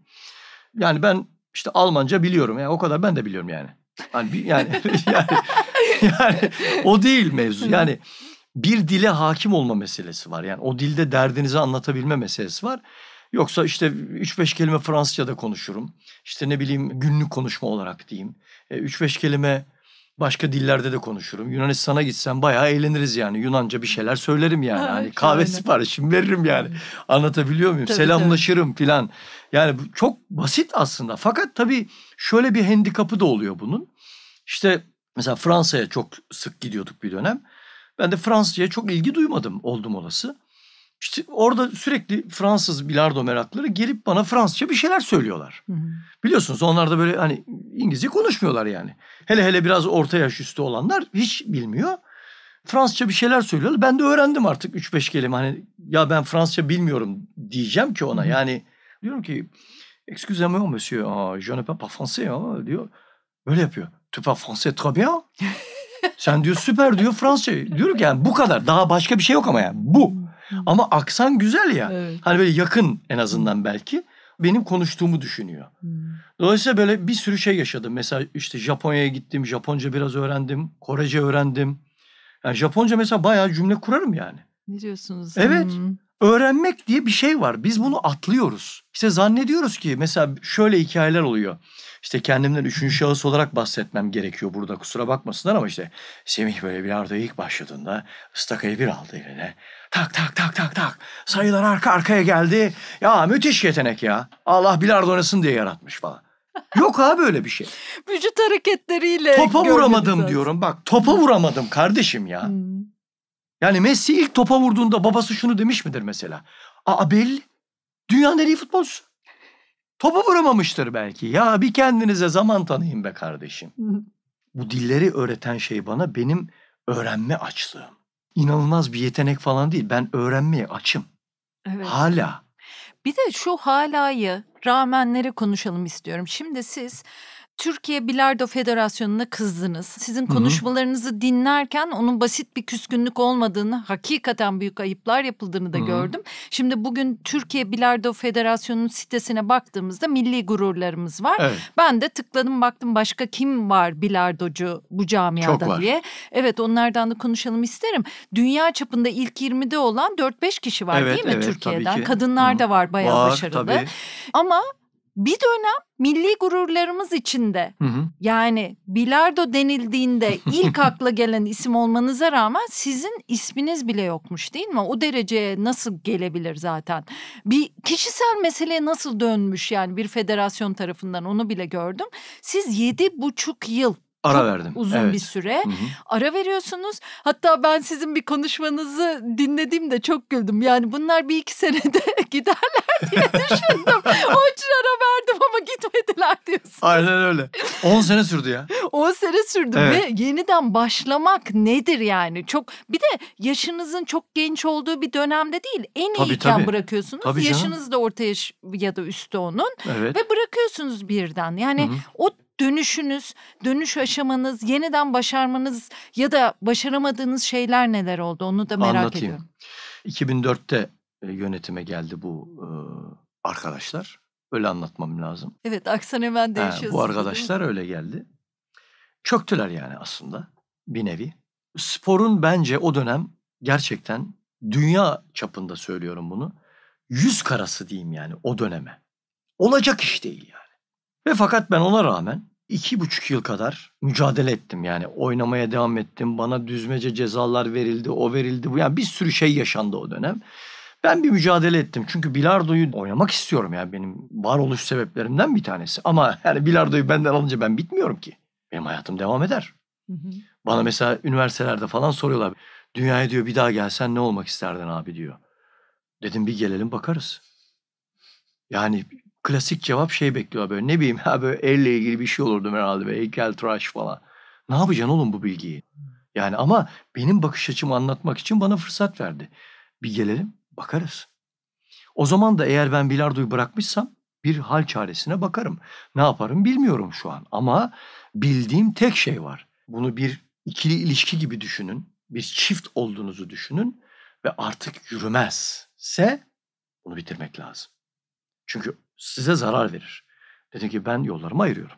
Yani ben işte Almanca biliyorum. Yani o kadar ben de biliyorum yani. Hani yani, [laughs] yani, yani o değil mevzu. Yani bir dile hakim olma meselesi var. Yani o dilde derdinizi anlatabilme meselesi var. Yoksa işte 3-5 kelime Fransızca da konuşurum. İşte ne bileyim günlük konuşma olarak diyeyim. 3-5 e, kelime başka dillerde de konuşurum. Yunanistan'a gitsem bayağı eğleniriz yani. Yunanca bir şeyler söylerim yani. Ha, hani kahve şöyle. siparişim veririm yani. Hmm. Anlatabiliyor muyum? Tabii, Selamlaşırım tabii. filan. Yani bu çok basit aslında. Fakat tabii şöyle bir handikapı da oluyor bunun. İşte mesela Fransa'ya çok sık gidiyorduk bir dönem. Ben de Fransızca'ya çok ilgi duymadım oldum olası. İşte orada sürekli Fransız bilardo merakları gelip bana Fransızca bir şeyler söylüyorlar. Hı hı. Biliyorsunuz onlar da böyle hani İngilizce konuşmuyorlar yani. Hele hele biraz orta yaş üstü olanlar hiç bilmiyor. Fransızca bir şeyler söylüyorlar. Ben de öğrendim artık 3-5 kelime. Hani ya ben Fransızca bilmiyorum diyeceğim ki ona. Hı hı. Yani diyorum ki excusez-moi monsieur, ah, je ne peux pas français ama diyor. Böyle yapıyor. Tu parles français très bien. [laughs] Sen diyor süper diyor Fransızca. Diyorum ki yani bu kadar. Daha başka bir şey yok ama yani. Bu. Hı. Ama aksan güzel ya. Evet. Hani böyle yakın en azından belki. Benim konuştuğumu düşünüyor. Hı. Dolayısıyla böyle bir sürü şey yaşadım. Mesela işte Japonya'ya gittim. Japonca biraz öğrendim. Korece öğrendim. Yani Japonca mesela bayağı cümle kurarım yani. Ne diyorsunuz? Evet. Hmm. Öğrenmek diye bir şey var. Biz bunu atlıyoruz. İşte zannediyoruz ki mesela şöyle hikayeler oluyor. İşte kendimden üçüncü şahıs olarak bahsetmem gerekiyor burada kusura bakmasınlar ama işte Semih böyle bir arda ilk başladığında ıstakayı bir aldı eline. Tak tak tak tak tak. Sayılar arka arkaya geldi. Ya müthiş yetenek ya. Allah bilardo oynasın diye yaratmış falan. Yok abi böyle bir şey. [laughs] Vücut hareketleriyle. Topa vuramadım zaten. diyorum. Bak topa vuramadım kardeşim ya. Hmm. Yani Messi ilk topa vurduğunda babası şunu demiş midir mesela? Aa belli. Dünyanın en iyi futbolcusu. Topa vuramamıştır belki. Ya bir kendinize zaman tanıyın be kardeşim. Hmm. Bu dilleri öğreten şey bana benim öğrenme açlığım inanılmaz bir yetenek falan değil. Ben öğrenmeye açım. Evet. Hala. Bir de şu halayı rağmenleri konuşalım istiyorum. Şimdi siz Türkiye Bilardo Federasyonu'na kızdınız. Sizin konuşmalarınızı Hı-hı. dinlerken onun basit bir küskünlük olmadığını, hakikaten büyük ayıplar yapıldığını da Hı-hı. gördüm. Şimdi bugün Türkiye Bilardo Federasyonu'nun sitesine baktığımızda milli gururlarımız var. Evet. Ben de tıkladım baktım başka kim var bilardocu bu camiada Çok var. diye. Evet onlardan da konuşalım isterim. Dünya çapında ilk 20'de olan 4-5 kişi var evet, değil mi evet, Türkiye'den? Kadınlar Hı-hı. da var bayağı var, başarılı. Tabii. Ama bir dönem milli gururlarımız içinde hı hı. yani bilardo denildiğinde [laughs] ilk akla gelen isim olmanıza rağmen sizin isminiz bile yokmuş değil mi? O dereceye nasıl gelebilir zaten? Bir kişisel mesele nasıl dönmüş yani bir federasyon tarafından onu bile gördüm. Siz yedi buçuk yıl Ara Çok verdim. uzun evet. bir süre. Hı hı. Ara veriyorsunuz. Hatta ben sizin bir konuşmanızı dinlediğimde çok güldüm. Yani bunlar bir iki senede [laughs] giderler diye [laughs] düşündüm. Onun için ara verdim ama gitmediler diyorsunuz. Aynen öyle. 10 sene sürdü ya. 10 [laughs] sene sürdü evet. ve yeniden başlamak nedir yani? Çok bir de yaşınızın çok genç olduğu bir dönemde değil. En tabii, iyiken tabii. bırakıyorsunuz. Tabii Yaşınız canım. da ortaya ya da üstü onun. Evet. Ve bırakıyorsunuz birden. Yani Hı-hı. o dönüşünüz, dönüş aşamanız, yeniden başarmanız ya da başaramadığınız şeyler neler oldu? Onu da merak Anlatayım. ediyorum. 2004'te e, yönetime geldi bu e, arkadaşlar. Öyle anlatmam lazım. Evet, aksan hemen değişiyor. Bu arkadaşlar öyle geldi. Çöktüler yani aslında bir nevi. Sporun bence o dönem gerçekten dünya çapında söylüyorum bunu. Yüz karası diyeyim yani o döneme. Olacak iş değil yani. Ve fakat ben ona rağmen iki buçuk yıl kadar mücadele ettim. Yani oynamaya devam ettim. Bana düzmece cezalar verildi, o verildi. bu Yani bir sürü şey yaşandı o dönem. Ben bir mücadele ettim. Çünkü bilardoyu oynamak istiyorum Yani benim varoluş sebeplerimden bir tanesi. Ama yani bilardoyu benden alınca ben bitmiyorum ki. Benim hayatım devam eder. Bana mesela üniversitelerde falan soruyorlar. Dünyaya diyor bir daha gelsen ne olmak isterdin abi diyor. Dedim bir gelelim bakarız. Yani klasik cevap şey bekliyor böyle. Ne bileyim ya böyle elle ilgili bir şey olurdu herhalde. Böyle heykel tıraş falan. Ne yapacaksın oğlum bu bilgiyi? Yani ama benim bakış açımı anlatmak için bana fırsat verdi. Bir gelelim bakarız. O zaman da eğer ben bilardoyu bırakmışsam bir hal çaresine bakarım. Ne yaparım bilmiyorum şu an ama bildiğim tek şey var. Bunu bir ikili ilişki gibi düşünün. Bir çift olduğunuzu düşünün ve artık yürümezse bunu bitirmek lazım. Çünkü size zarar verir. Dedi ki ben yollarımı ayırıyorum.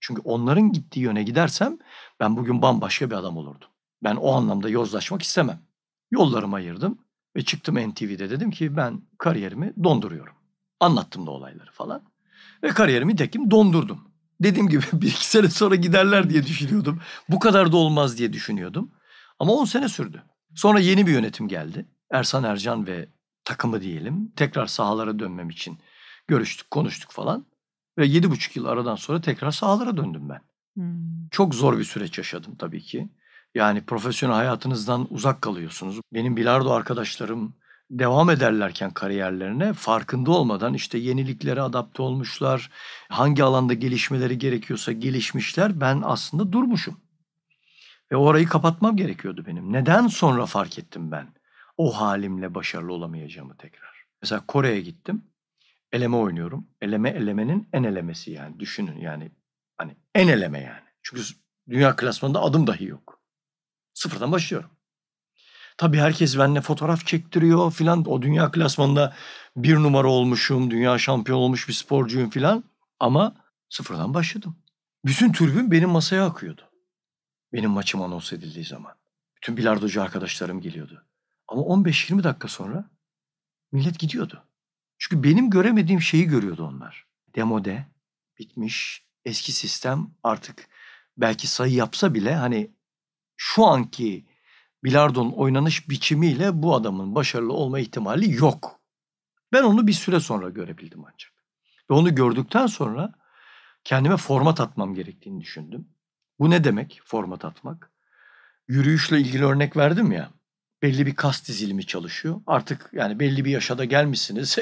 Çünkü onların gittiği yöne gidersem ben bugün bambaşka bir adam olurdum. Ben o anlamda yozlaşmak istemem. Yollarımı ayırdım ve çıktım NTV'de dedim ki ben kariyerimi donduruyorum. Anlattım da olayları falan. Ve kariyerimi tekim dondurdum. Dediğim gibi [laughs] bir iki sene sonra giderler diye düşünüyordum. Bu kadar da olmaz diye düşünüyordum. Ama on sene sürdü. Sonra yeni bir yönetim geldi. Ersan Ercan ve takımı diyelim tekrar sahalara dönmem için Görüştük, konuştuk falan. Ve yedi buçuk yıl aradan sonra tekrar sahalara döndüm ben. Hmm. Çok zor bir süreç yaşadım tabii ki. Yani profesyonel hayatınızdan uzak kalıyorsunuz. Benim bilardo arkadaşlarım devam ederlerken kariyerlerine farkında olmadan işte yeniliklere adapte olmuşlar. Hangi alanda gelişmeleri gerekiyorsa gelişmişler. Ben aslında durmuşum. Ve orayı kapatmam gerekiyordu benim. Neden sonra fark ettim ben o halimle başarılı olamayacağımı tekrar. Mesela Kore'ye gittim eleme oynuyorum. Eleme elemenin en elemesi yani. Düşünün yani hani en eleme yani. Çünkü dünya klasmanında adım dahi yok. Sıfırdan başlıyorum. Tabii herkes benimle fotoğraf çektiriyor filan. O dünya klasmanında bir numara olmuşum, dünya şampiyon olmuş bir sporcuyum filan. Ama sıfırdan başladım. Bütün türbün benim masaya akıyordu. Benim maçım anons edildiği zaman. Bütün bilardocu arkadaşlarım geliyordu. Ama 15-20 dakika sonra millet gidiyordu. Çünkü benim göremediğim şeyi görüyordu onlar. Demode bitmiş. Eski sistem artık belki sayı yapsa bile hani şu anki bilardonun oynanış biçimiyle bu adamın başarılı olma ihtimali yok. Ben onu bir süre sonra görebildim ancak. Ve onu gördükten sonra kendime format atmam gerektiğini düşündüm. Bu ne demek format atmak? Yürüyüşle ilgili örnek verdim ya belli bir kas dizilimi çalışıyor. Artık yani belli bir yaşada gelmişsiniz.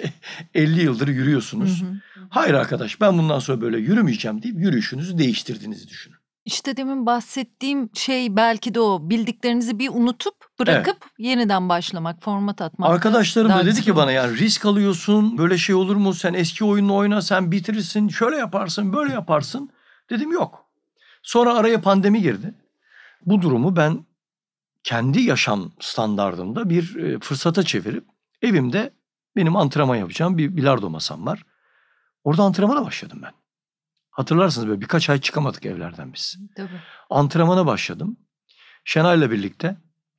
50 [laughs] yıldır yürüyorsunuz. Hı hı. Hayır arkadaş ben bundan sonra böyle yürümeyeceğim deyip yürüyüşünüzü değiştirdiğinizi düşünün. İşte demin bahsettiğim şey belki de o bildiklerinizi bir unutup bırakıp evet. yeniden başlamak, format atmak. Arkadaşlarım da dedi ki bana yani risk alıyorsun böyle şey olur mu sen eski oyunu oyna sen bitirirsin şöyle yaparsın böyle yaparsın. Dedim yok. Sonra araya pandemi girdi. Bu durumu ben kendi yaşam standartımda bir e, fırsata çevirip evimde benim antrenman yapacağım bir bilardo masam var. Orada antrenmana başladım ben. Hatırlarsınız böyle birkaç ay çıkamadık evlerden biz. Tabii. Antrenmana başladım. Şenay'la birlikte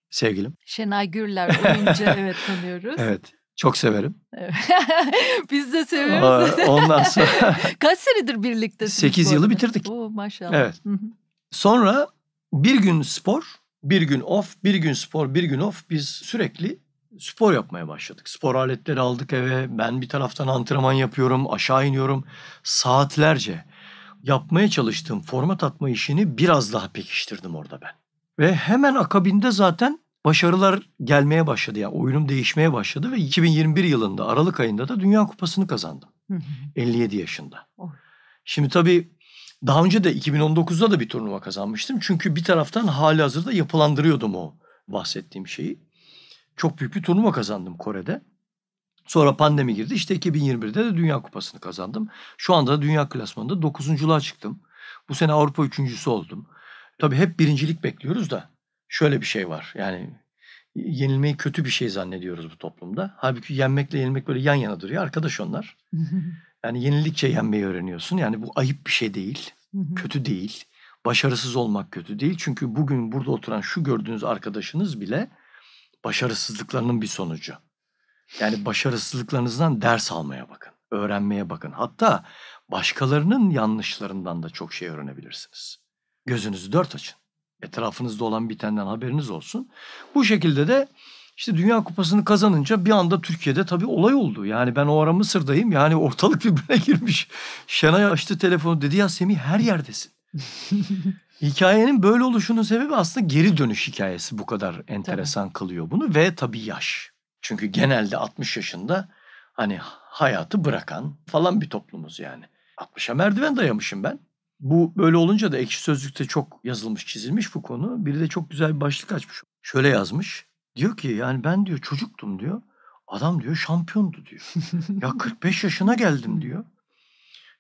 sevgilim. Şenay Gürler oyuncu [laughs] evet tanıyoruz. Evet. Çok severim. [laughs] Biz de severiz ondan sonra. [laughs] Kaç senedir birlikte 8 yılı bitirdik. Oo, maşallah. Evet. Sonra bir gün spor, bir gün off, bir gün spor, bir gün off biz sürekli spor yapmaya başladık. Spor aletleri aldık eve. Ben bir taraftan antrenman yapıyorum, aşağı iniyorum. Saatlerce yapmaya çalıştığım format atma işini biraz daha pekiştirdim orada ben. Ve hemen akabinde zaten başarılar gelmeye başladı. Yani oyunum değişmeye başladı ve 2021 yılında Aralık ayında da Dünya Kupası'nı kazandım. 57 yaşında. Şimdi tabii daha önce de 2019'da da bir turnuva kazanmıştım. Çünkü bir taraftan hali hazırda yapılandırıyordum o bahsettiğim şeyi. Çok büyük bir turnuva kazandım Kore'de. Sonra pandemi girdi. İşte 2021'de de Dünya Kupası'nı kazandım. Şu anda da Dünya Klasmanı'nda dokuzunculuğa çıktım. Bu sene Avrupa üçüncüsü oldum. Tabii hep birincilik bekliyoruz da şöyle bir şey var. Yani yenilmeyi kötü bir şey zannediyoruz bu toplumda. Halbuki yenmekle yenilmek böyle yan yana duruyor. Arkadaş onlar. [laughs] Yani yenilikçe yenmeyi öğreniyorsun. Yani bu ayıp bir şey değil. Hı-hı. Kötü değil. Başarısız olmak kötü değil. Çünkü bugün burada oturan şu gördüğünüz arkadaşınız bile başarısızlıklarının bir sonucu. Yani başarısızlıklarınızdan ders almaya bakın. Öğrenmeye bakın. Hatta başkalarının yanlışlarından da çok şey öğrenebilirsiniz. Gözünüzü dört açın. Etrafınızda olan bitenden haberiniz olsun. Bu şekilde de işte Dünya Kupası'nı kazanınca bir anda Türkiye'de tabii olay oldu. Yani ben o ara Mısır'dayım. Yani ortalık birbirine [laughs] girmiş. Şenay açtı telefonu dedi ya Semih her yerdesin. [laughs] Hikayenin böyle oluşunun sebebi aslında geri dönüş hikayesi bu kadar enteresan tabii. kılıyor bunu ve tabii yaş. Çünkü genelde 60 yaşında hani hayatı bırakan falan bir toplumuz yani. 60'a merdiven dayamışım ben. Bu böyle olunca da ekşi sözlükte çok yazılmış çizilmiş bu konu. Biri de çok güzel bir başlık açmış. Şöyle yazmış. Diyor ki yani ben diyor çocuktum diyor. Adam diyor şampiyondu diyor. ya 45 [laughs] yaşına geldim diyor.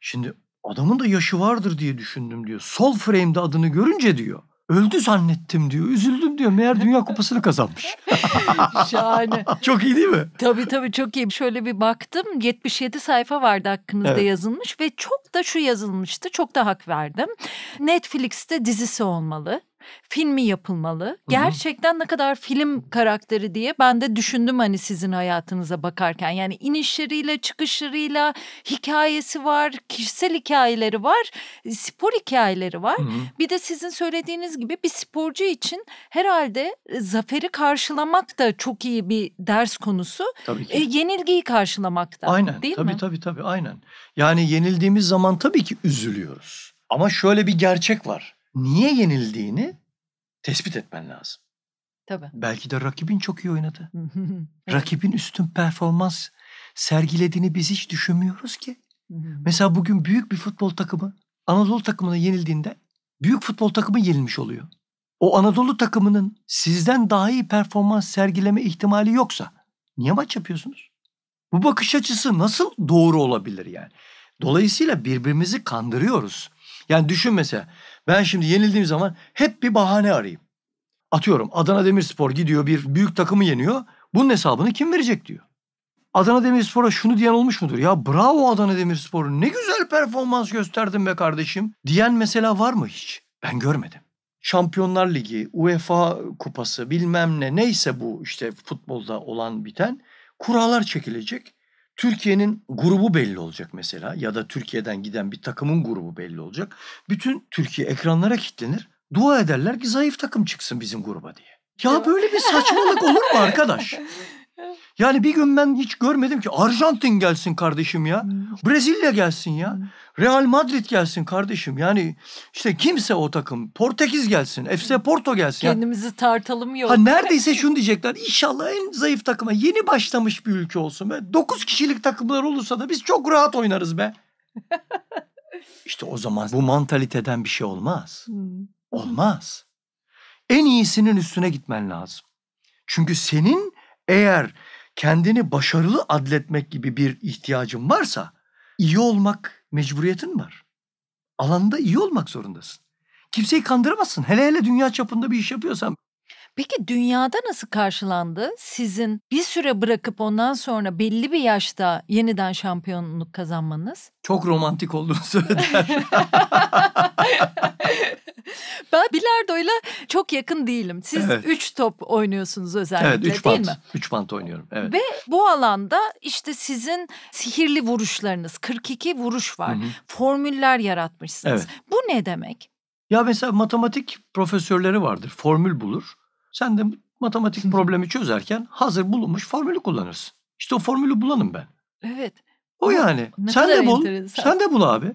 Şimdi adamın da yaşı vardır diye düşündüm diyor. Sol frame'de adını görünce diyor. Öldü zannettim diyor. Üzüldüm diyor. Meğer Dünya Kupası'nı kazanmış. [laughs] Şahane. [laughs] çok iyi değil mi? Tabii tabii çok iyi. Şöyle bir baktım. 77 sayfa vardı hakkınızda evet. yazılmış ve çok da şu yazılmıştı. Çok da hak verdim. Netflix'te dizisi olmalı filmi yapılmalı. Gerçekten ne kadar film karakteri diye ben de düşündüm hani sizin hayatınıza bakarken. Yani inişleriyle, çıkışlarıyla hikayesi var, kişisel hikayeleri var, e, spor hikayeleri var. Hı hı. Bir de sizin söylediğiniz gibi bir sporcu için herhalde e, zaferi karşılamak da çok iyi bir ders konusu. Tabii ki. E, yenilgiyi karşılamak da. Aynen. Değil tabii mi? tabii tabii aynen. Yani yenildiğimiz zaman tabii ki üzülüyoruz. Ama şöyle bir gerçek var niye yenildiğini tespit etmen lazım. Tabii. Belki de rakibin çok iyi oynadı. rakibin üstün performans sergilediğini biz hiç düşünmüyoruz ki. Mesela bugün büyük bir futbol takımı Anadolu takımına yenildiğinde büyük futbol takımı yenilmiş oluyor. O Anadolu takımının sizden daha iyi performans sergileme ihtimali yoksa niye maç yapıyorsunuz? Bu bakış açısı nasıl doğru olabilir yani? Dolayısıyla birbirimizi kandırıyoruz. Yani düşün mesela ben şimdi yenildiğim zaman hep bir bahane arayayım. Atıyorum Adana Demirspor gidiyor bir büyük takımı yeniyor. Bunun hesabını kim verecek diyor. Adana Demirspor'a şunu diyen olmuş mudur? Ya bravo Adana Demirspor ne güzel performans gösterdin be kardeşim diyen mesela var mı hiç? Ben görmedim. Şampiyonlar Ligi, UEFA kupası bilmem ne neyse bu işte futbolda olan biten kurallar çekilecek. Türkiye'nin grubu belli olacak mesela ya da Türkiye'den giden bir takımın grubu belli olacak. Bütün Türkiye ekranlara kilitlenir. Dua ederler ki zayıf takım çıksın bizim gruba diye. Ya böyle bir saçmalık olur mu arkadaş? [laughs] Yani bir gün ben hiç görmedim ki Arjantin gelsin kardeşim ya. Hmm. Brezilya gelsin ya. Hmm. Real Madrid gelsin kardeşim. Yani işte kimse o takım. Portekiz gelsin. FC hmm. Porto gelsin. Kendimizi tartalım yok. Ha neredeyse şunu diyecekler. İnşallah en zayıf takıma yeni başlamış bir ülke olsun be. 9 kişilik takımlar olursa da biz çok rahat oynarız be. [laughs] işte o zaman bu mantaliteden bir şey olmaz. Hmm. Olmaz. En iyisinin üstüne gitmen lazım. Çünkü senin eğer kendini başarılı adletmek gibi bir ihtiyacın varsa iyi olmak mecburiyetin var. Alanda iyi olmak zorundasın. Kimseyi kandıramazsın. Hele hele dünya çapında bir iş yapıyorsan Peki dünyada nasıl karşılandı sizin bir süre bırakıp ondan sonra belli bir yaşta yeniden şampiyonluk kazanmanız? Çok romantik olduğunu söylediler. [laughs] ben bilardoyla çok yakın değilim. Siz 3 evet. Üç top oynuyorsunuz özellikle evet, üç değil band, mi? 3 bant oynuyorum. Evet. Ve bu alanda işte sizin sihirli vuruşlarınız 42 vuruş var. Hı hı. Formüller yaratmışsınız. Evet. Bu ne demek? Ya mesela matematik profesörleri vardır. Formül bulur. Sen de matematik problemi çözerken hazır bulunmuş formülü kullanırsın. İşte o formülü bulanım ben. Evet. O yani. sen de bul. Enteresan. Sen de bul abi.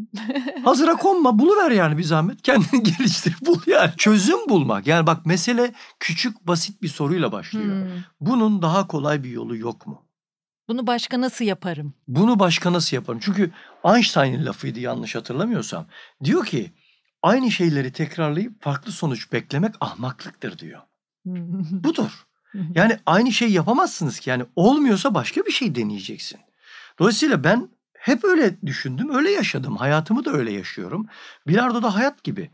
[laughs] Hazıra konma. Buluver yani bir zahmet. Kendini [laughs] geliştir. Bul yani. Çözüm bulmak. Yani bak mesele küçük basit bir soruyla başlıyor. Bunun daha kolay bir yolu yok mu? Bunu başka nasıl yaparım? Bunu başka nasıl yaparım? Çünkü Einstein'ın lafıydı yanlış hatırlamıyorsam. Diyor ki aynı şeyleri tekrarlayıp farklı sonuç beklemek ahmaklıktır diyor. Hmm. Budur. Yani aynı şey yapamazsınız ki. Yani olmuyorsa başka bir şey deneyeceksin. Dolayısıyla ben hep öyle düşündüm, öyle yaşadım. Hayatımı da öyle yaşıyorum. Bilardo'da hayat gibi.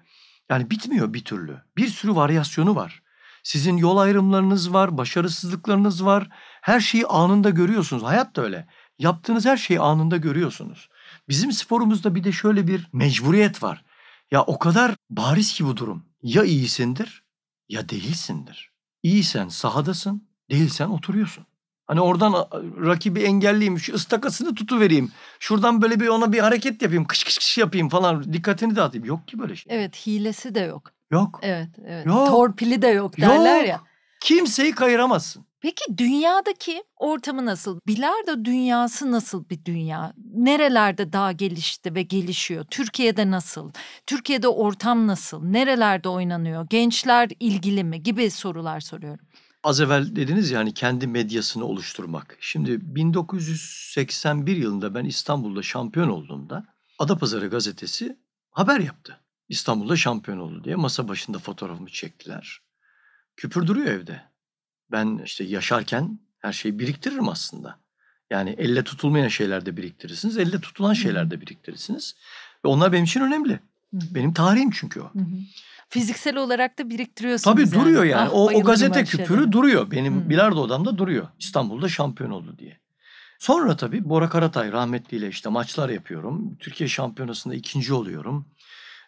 Yani bitmiyor bir türlü. Bir sürü varyasyonu var. Sizin yol ayrımlarınız var, başarısızlıklarınız var. Her şeyi anında görüyorsunuz. Hayat da öyle. Yaptığınız her şeyi anında görüyorsunuz. Bizim sporumuzda bir de şöyle bir mecburiyet var. Ya o kadar bariz ki bu durum. Ya iyisindir ya değilsindir. İyisen sahadasın, değilsen oturuyorsun. Hani oradan rakibi engelleyeyim, şu ıstakasını tutuvereyim. Şuradan böyle bir ona bir hareket yapayım, kış kış kış yapayım falan. Dikkatini dağıtayım. Yok ki böyle şey. Evet, hilesi de yok. Yok. Evet, evet. Yok. Torpili de yok derler yok. ya. Kimseyi kayıramazsın. Peki dünyadaki ortamı nasıl? Bilardo dünyası nasıl bir dünya? Nerelerde daha gelişti ve gelişiyor? Türkiye'de nasıl? Türkiye'de ortam nasıl? Nerelerde oynanıyor? Gençler ilgili mi? Gibi sorular soruyorum. Az evvel dediniz yani ya, hani kendi medyasını oluşturmak. Şimdi 1981 yılında ben İstanbul'da şampiyon olduğumda Adapazarı gazetesi haber yaptı. İstanbul'da şampiyon oldu diye masa başında fotoğrafımı çektiler. Küpür duruyor evde ben işte yaşarken her şeyi biriktiririm aslında. Yani elle tutulmayan şeyler de biriktirirsiniz, elle tutulan şeyler de biriktirirsiniz. Ve onlar benim için önemli. Benim tarihim çünkü o. Fiziksel olarak da biriktiriyorsunuz. Tabii yani. duruyor yani. Ah, o, o gazete küpürü duruyor. Benim hı. bilardo odamda duruyor. İstanbul'da şampiyon oldu diye. Sonra tabii Bora Karatay rahmetliyle işte maçlar yapıyorum. Türkiye şampiyonasında ikinci oluyorum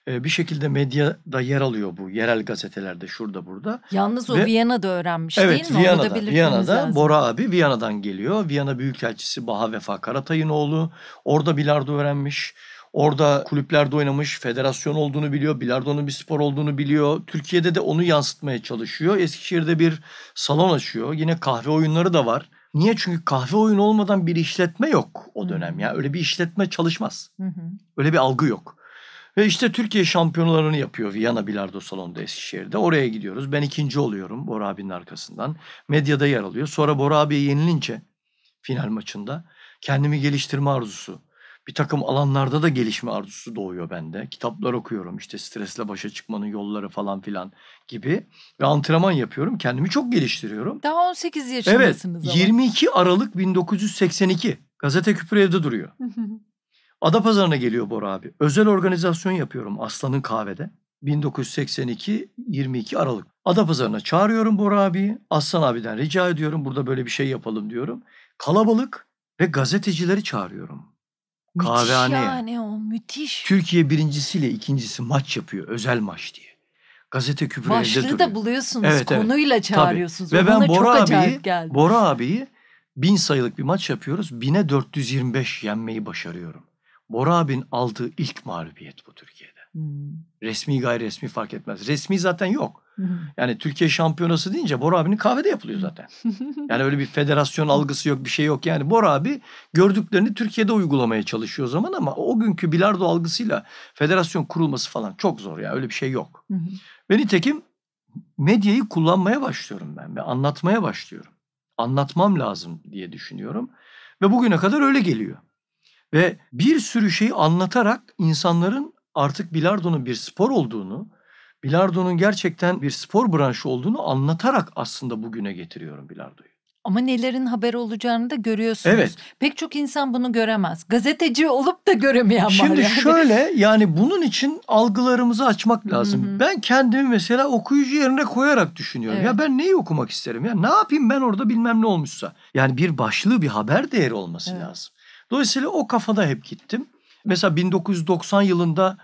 bir şekilde medyada yer alıyor bu. Yerel gazetelerde şurada burada. Yalnız o Ve, Viyana'da öğrenmiş evet, değil mi? Viyana'da, Onu da Viyana'da lazım. Bora abi Viyana'dan geliyor. Viyana Büyükelçisi Baha Vefa Karatay'ın oğlu. Orada bilardo öğrenmiş. Orada kulüplerde oynamış, federasyon olduğunu biliyor, bilardonun bir spor olduğunu biliyor. Türkiye'de de onu yansıtmaya çalışıyor. Eskişehir'de bir salon açıyor. Yine kahve oyunları da var. Niye? Çünkü kahve oyunu olmadan bir işletme yok o dönem. Ya yani öyle bir işletme çalışmaz. Hı hı. Öyle bir algı yok. Ve işte Türkiye şampiyonlarını yapıyor Viyana Bilardo Salonu'nda Eskişehir'de. Oraya gidiyoruz. Ben ikinci oluyorum Bora abinin arkasından. Medyada yer alıyor. Sonra Bora abiye yenilince final maçında kendimi geliştirme arzusu. Bir takım alanlarda da gelişme arzusu doğuyor bende. Kitaplar okuyorum işte stresle başa çıkmanın yolları falan filan gibi. Ve antrenman yapıyorum. Kendimi çok geliştiriyorum. Daha 18 yaşındasınız evet, ama. 22 Aralık 1982. Gazete Küpür evde duruyor. Adapazarı'na geliyor Bora abi. Özel organizasyon yapıyorum Aslan'ın kahvede. 1982-22 Aralık. Adapazarı'na çağırıyorum Bora abi. Aslan abiden rica ediyorum burada böyle bir şey yapalım diyorum. Kalabalık ve gazetecileri çağırıyorum. Müthiş Kahvehaneye. yani o müthiş. Türkiye birincisiyle ikincisi maç yapıyor özel maç diye. Gazete küpürü Başlığı elde da buluyorsunuz evet, konuyla evet. çağırıyorsunuz. Tabii. Ve ben Bora abiyi, Bora abiyi bin sayılık bir maç yapıyoruz. Bine 425 yenmeyi başarıyorum. Bora Abin aldığı ilk mağlubiyet bu Türkiye'de. Hmm. Resmi gayri resmi fark etmez. Resmi zaten yok. Hmm. Yani Türkiye şampiyonası deyince Bora abinin kahvede yapılıyor zaten. [laughs] yani öyle bir federasyon algısı yok bir şey yok. Yani Bora abi gördüklerini Türkiye'de uygulamaya çalışıyor o zaman ama o günkü bilardo algısıyla federasyon kurulması falan çok zor ya öyle bir şey yok. Hmm. Ve nitekim medyayı kullanmaya başlıyorum ben ve anlatmaya başlıyorum. Anlatmam lazım diye düşünüyorum. Ve bugüne kadar öyle geliyor. Ve bir sürü şeyi anlatarak insanların artık bilardonun bir spor olduğunu, bilardonun gerçekten bir spor branşı olduğunu anlatarak aslında bugüne getiriyorum bilardoyu. Ama nelerin haber olacağını da görüyorsunuz. Evet. Pek çok insan bunu göremez. Gazeteci olup da göremeyen var. Şimdi yani. şöyle yani bunun için algılarımızı açmak lazım. Hı-hı. Ben kendimi mesela okuyucu yerine koyarak düşünüyorum. Evet. Ya ben neyi okumak isterim? Ya ne yapayım ben orada bilmem ne olmuşsa. Yani bir başlığı bir haber değeri olması evet. lazım. Dolayısıyla o kafada hep gittim. Mesela 1990 yılında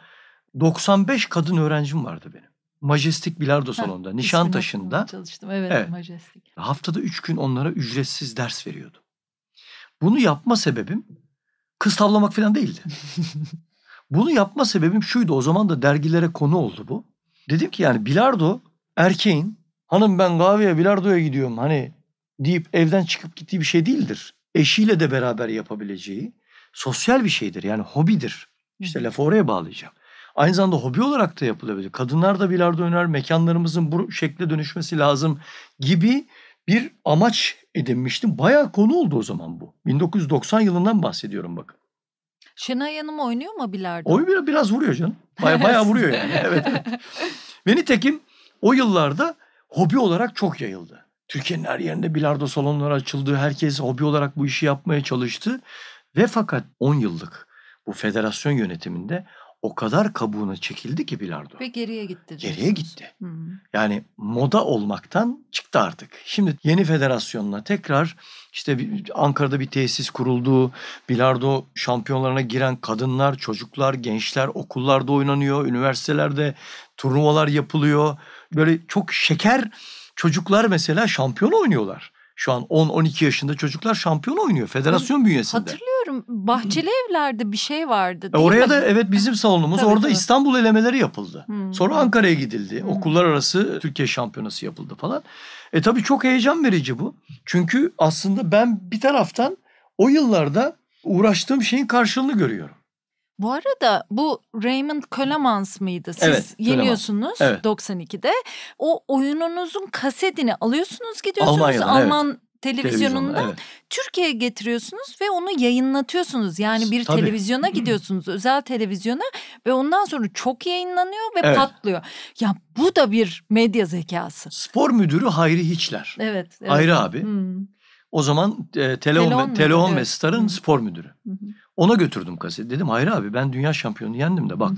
95 kadın öğrencim vardı benim. Majestik Bilardo Salonu'nda, Nişantaşı'nda. Çalıştım, evet, evet. Majestik. Haftada üç gün onlara ücretsiz ders veriyordum. Bunu yapma sebebim kız tavlamak falan değildi. [laughs] Bunu yapma sebebim şuydu. O zaman da dergilere konu oldu bu. Dedim ki yani bilardo erkeğin hanım ben kahveye bilardoya gidiyorum hani deyip evden çıkıp gittiği bir şey değildir eşiyle de beraber yapabileceği sosyal bir şeydir. Yani hobidir. İşte lafı oraya bağlayacağım. Aynı zamanda hobi olarak da yapılabilir. Kadınlar da bilardo oynar, mekanlarımızın bu şekle dönüşmesi lazım gibi bir amaç edinmiştim. Bayağı konu oldu o zaman bu. 1990 yılından bahsediyorum bakın. Şenay Hanım oynuyor mu bilardo? Oy biraz, biraz vuruyor canım. Baya baya vuruyor yani. Evet, evet. Ve [laughs] nitekim o yıllarda hobi olarak çok yayıldı. Türkiye'nin her yerinde bilardo salonları açıldı. Herkes hobi olarak bu işi yapmaya çalıştı. Ve fakat 10 yıllık bu federasyon yönetiminde o kadar kabuğuna çekildi ki bilardo. Ve geriye gitti. Diyorsunuz. Geriye gitti. Hı. Hmm. Yani moda olmaktan çıktı artık. Şimdi yeni federasyonla tekrar işte Ankara'da bir tesis kuruldu. Bilardo şampiyonlarına giren kadınlar, çocuklar, gençler okullarda oynanıyor. Üniversitelerde turnuvalar yapılıyor. Böyle çok şeker Çocuklar mesela şampiyon oynuyorlar. Şu an 10-12 yaşında çocuklar şampiyon oynuyor federasyon bünyesinde. Hatırlıyorum. Bahçeli evlerde bir şey vardı. Değil e, Oraya mi? da evet bizim salonumuz. Tabii, orada tabii. İstanbul elemeleri yapıldı. Hmm. Sonra Ankara'ya gidildi. Hmm. Okullar arası Türkiye şampiyonası yapıldı falan. E tabii çok heyecan verici bu. Çünkü aslında ben bir taraftan o yıllarda uğraştığım şeyin karşılığını görüyorum. Bu arada bu Raymond Colemans mıydı? Siz evet, yeniyorsunuz Colemans. evet. 92'de. O oyununuzun kasetini alıyorsunuz gidiyorsunuz Almanya'dan, Alman evet televizyonundan evet. Türkiye'ye getiriyorsunuz ve onu yayınlatıyorsunuz. Yani bir Tabii. televizyona gidiyorsunuz, özel televizyona ve ondan sonra çok yayınlanıyor ve evet. patlıyor. Ya bu da bir medya zekası. Spor müdürü Hayri Hiçler. Evet. evet. Hayri abi. Hmm. O zaman e, Teleon, Teleon, ve, ve Star'ın hmm. spor müdürü. Hmm. Ona götürdüm kaseti. Dedim hayır abi ben dünya şampiyonu yendim de bak.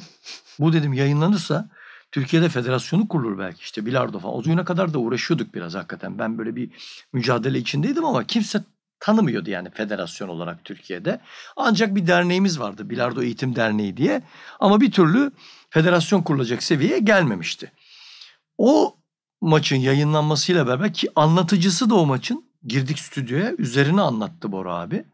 bu dedim yayınlanırsa Türkiye'de federasyonu kurulur belki işte bilardo falan. O güne kadar da uğraşıyorduk biraz hakikaten. Ben böyle bir mücadele içindeydim ama kimse tanımıyordu yani federasyon olarak Türkiye'de. Ancak bir derneğimiz vardı Bilardo Eğitim Derneği diye. Ama bir türlü federasyon kurulacak seviyeye gelmemişti. O maçın yayınlanmasıyla beraber ki anlatıcısı da o maçın girdik stüdyoya üzerine anlattı Bora abi.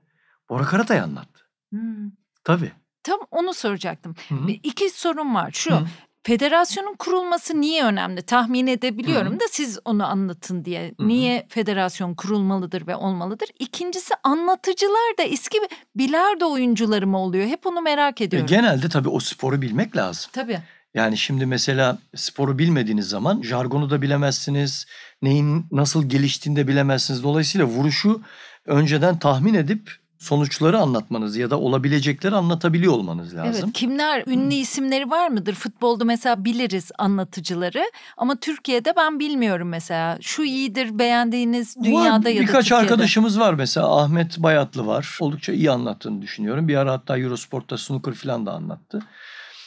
Bora Karatay anlattı. Hmm. Tabii. Tam onu soracaktım. Hı-hı. İki sorum var. Şu Hı-hı. federasyonun kurulması niye önemli? Tahmin edebiliyorum Hı-hı. da siz onu anlatın diye. Hı-hı. Niye federasyon kurulmalıdır ve olmalıdır? İkincisi anlatıcılar da eski bilardo oyuncuları mı oluyor? Hep onu merak e, ediyorum. E, genelde tabii o sporu bilmek lazım. Tabii. Yani şimdi mesela sporu bilmediğiniz zaman jargonu da bilemezsiniz. Neyin nasıl geliştiğini de bilemezsiniz. Dolayısıyla vuruşu önceden tahmin edip sonuçları anlatmanız ya da olabilecekleri anlatabiliyor olmanız lazım. Evet, kimler ünlü isimleri var mıdır? Futbolda mesela biliriz anlatıcıları ama Türkiye'de ben bilmiyorum mesela. Şu iyidir beğendiğiniz dünyada var, ya da Birkaç Türkiye'de. arkadaşımız var mesela Ahmet Bayatlı var. Oldukça iyi anlattığını düşünüyorum. Bir ara hatta Eurosport'ta snooker falan da anlattı.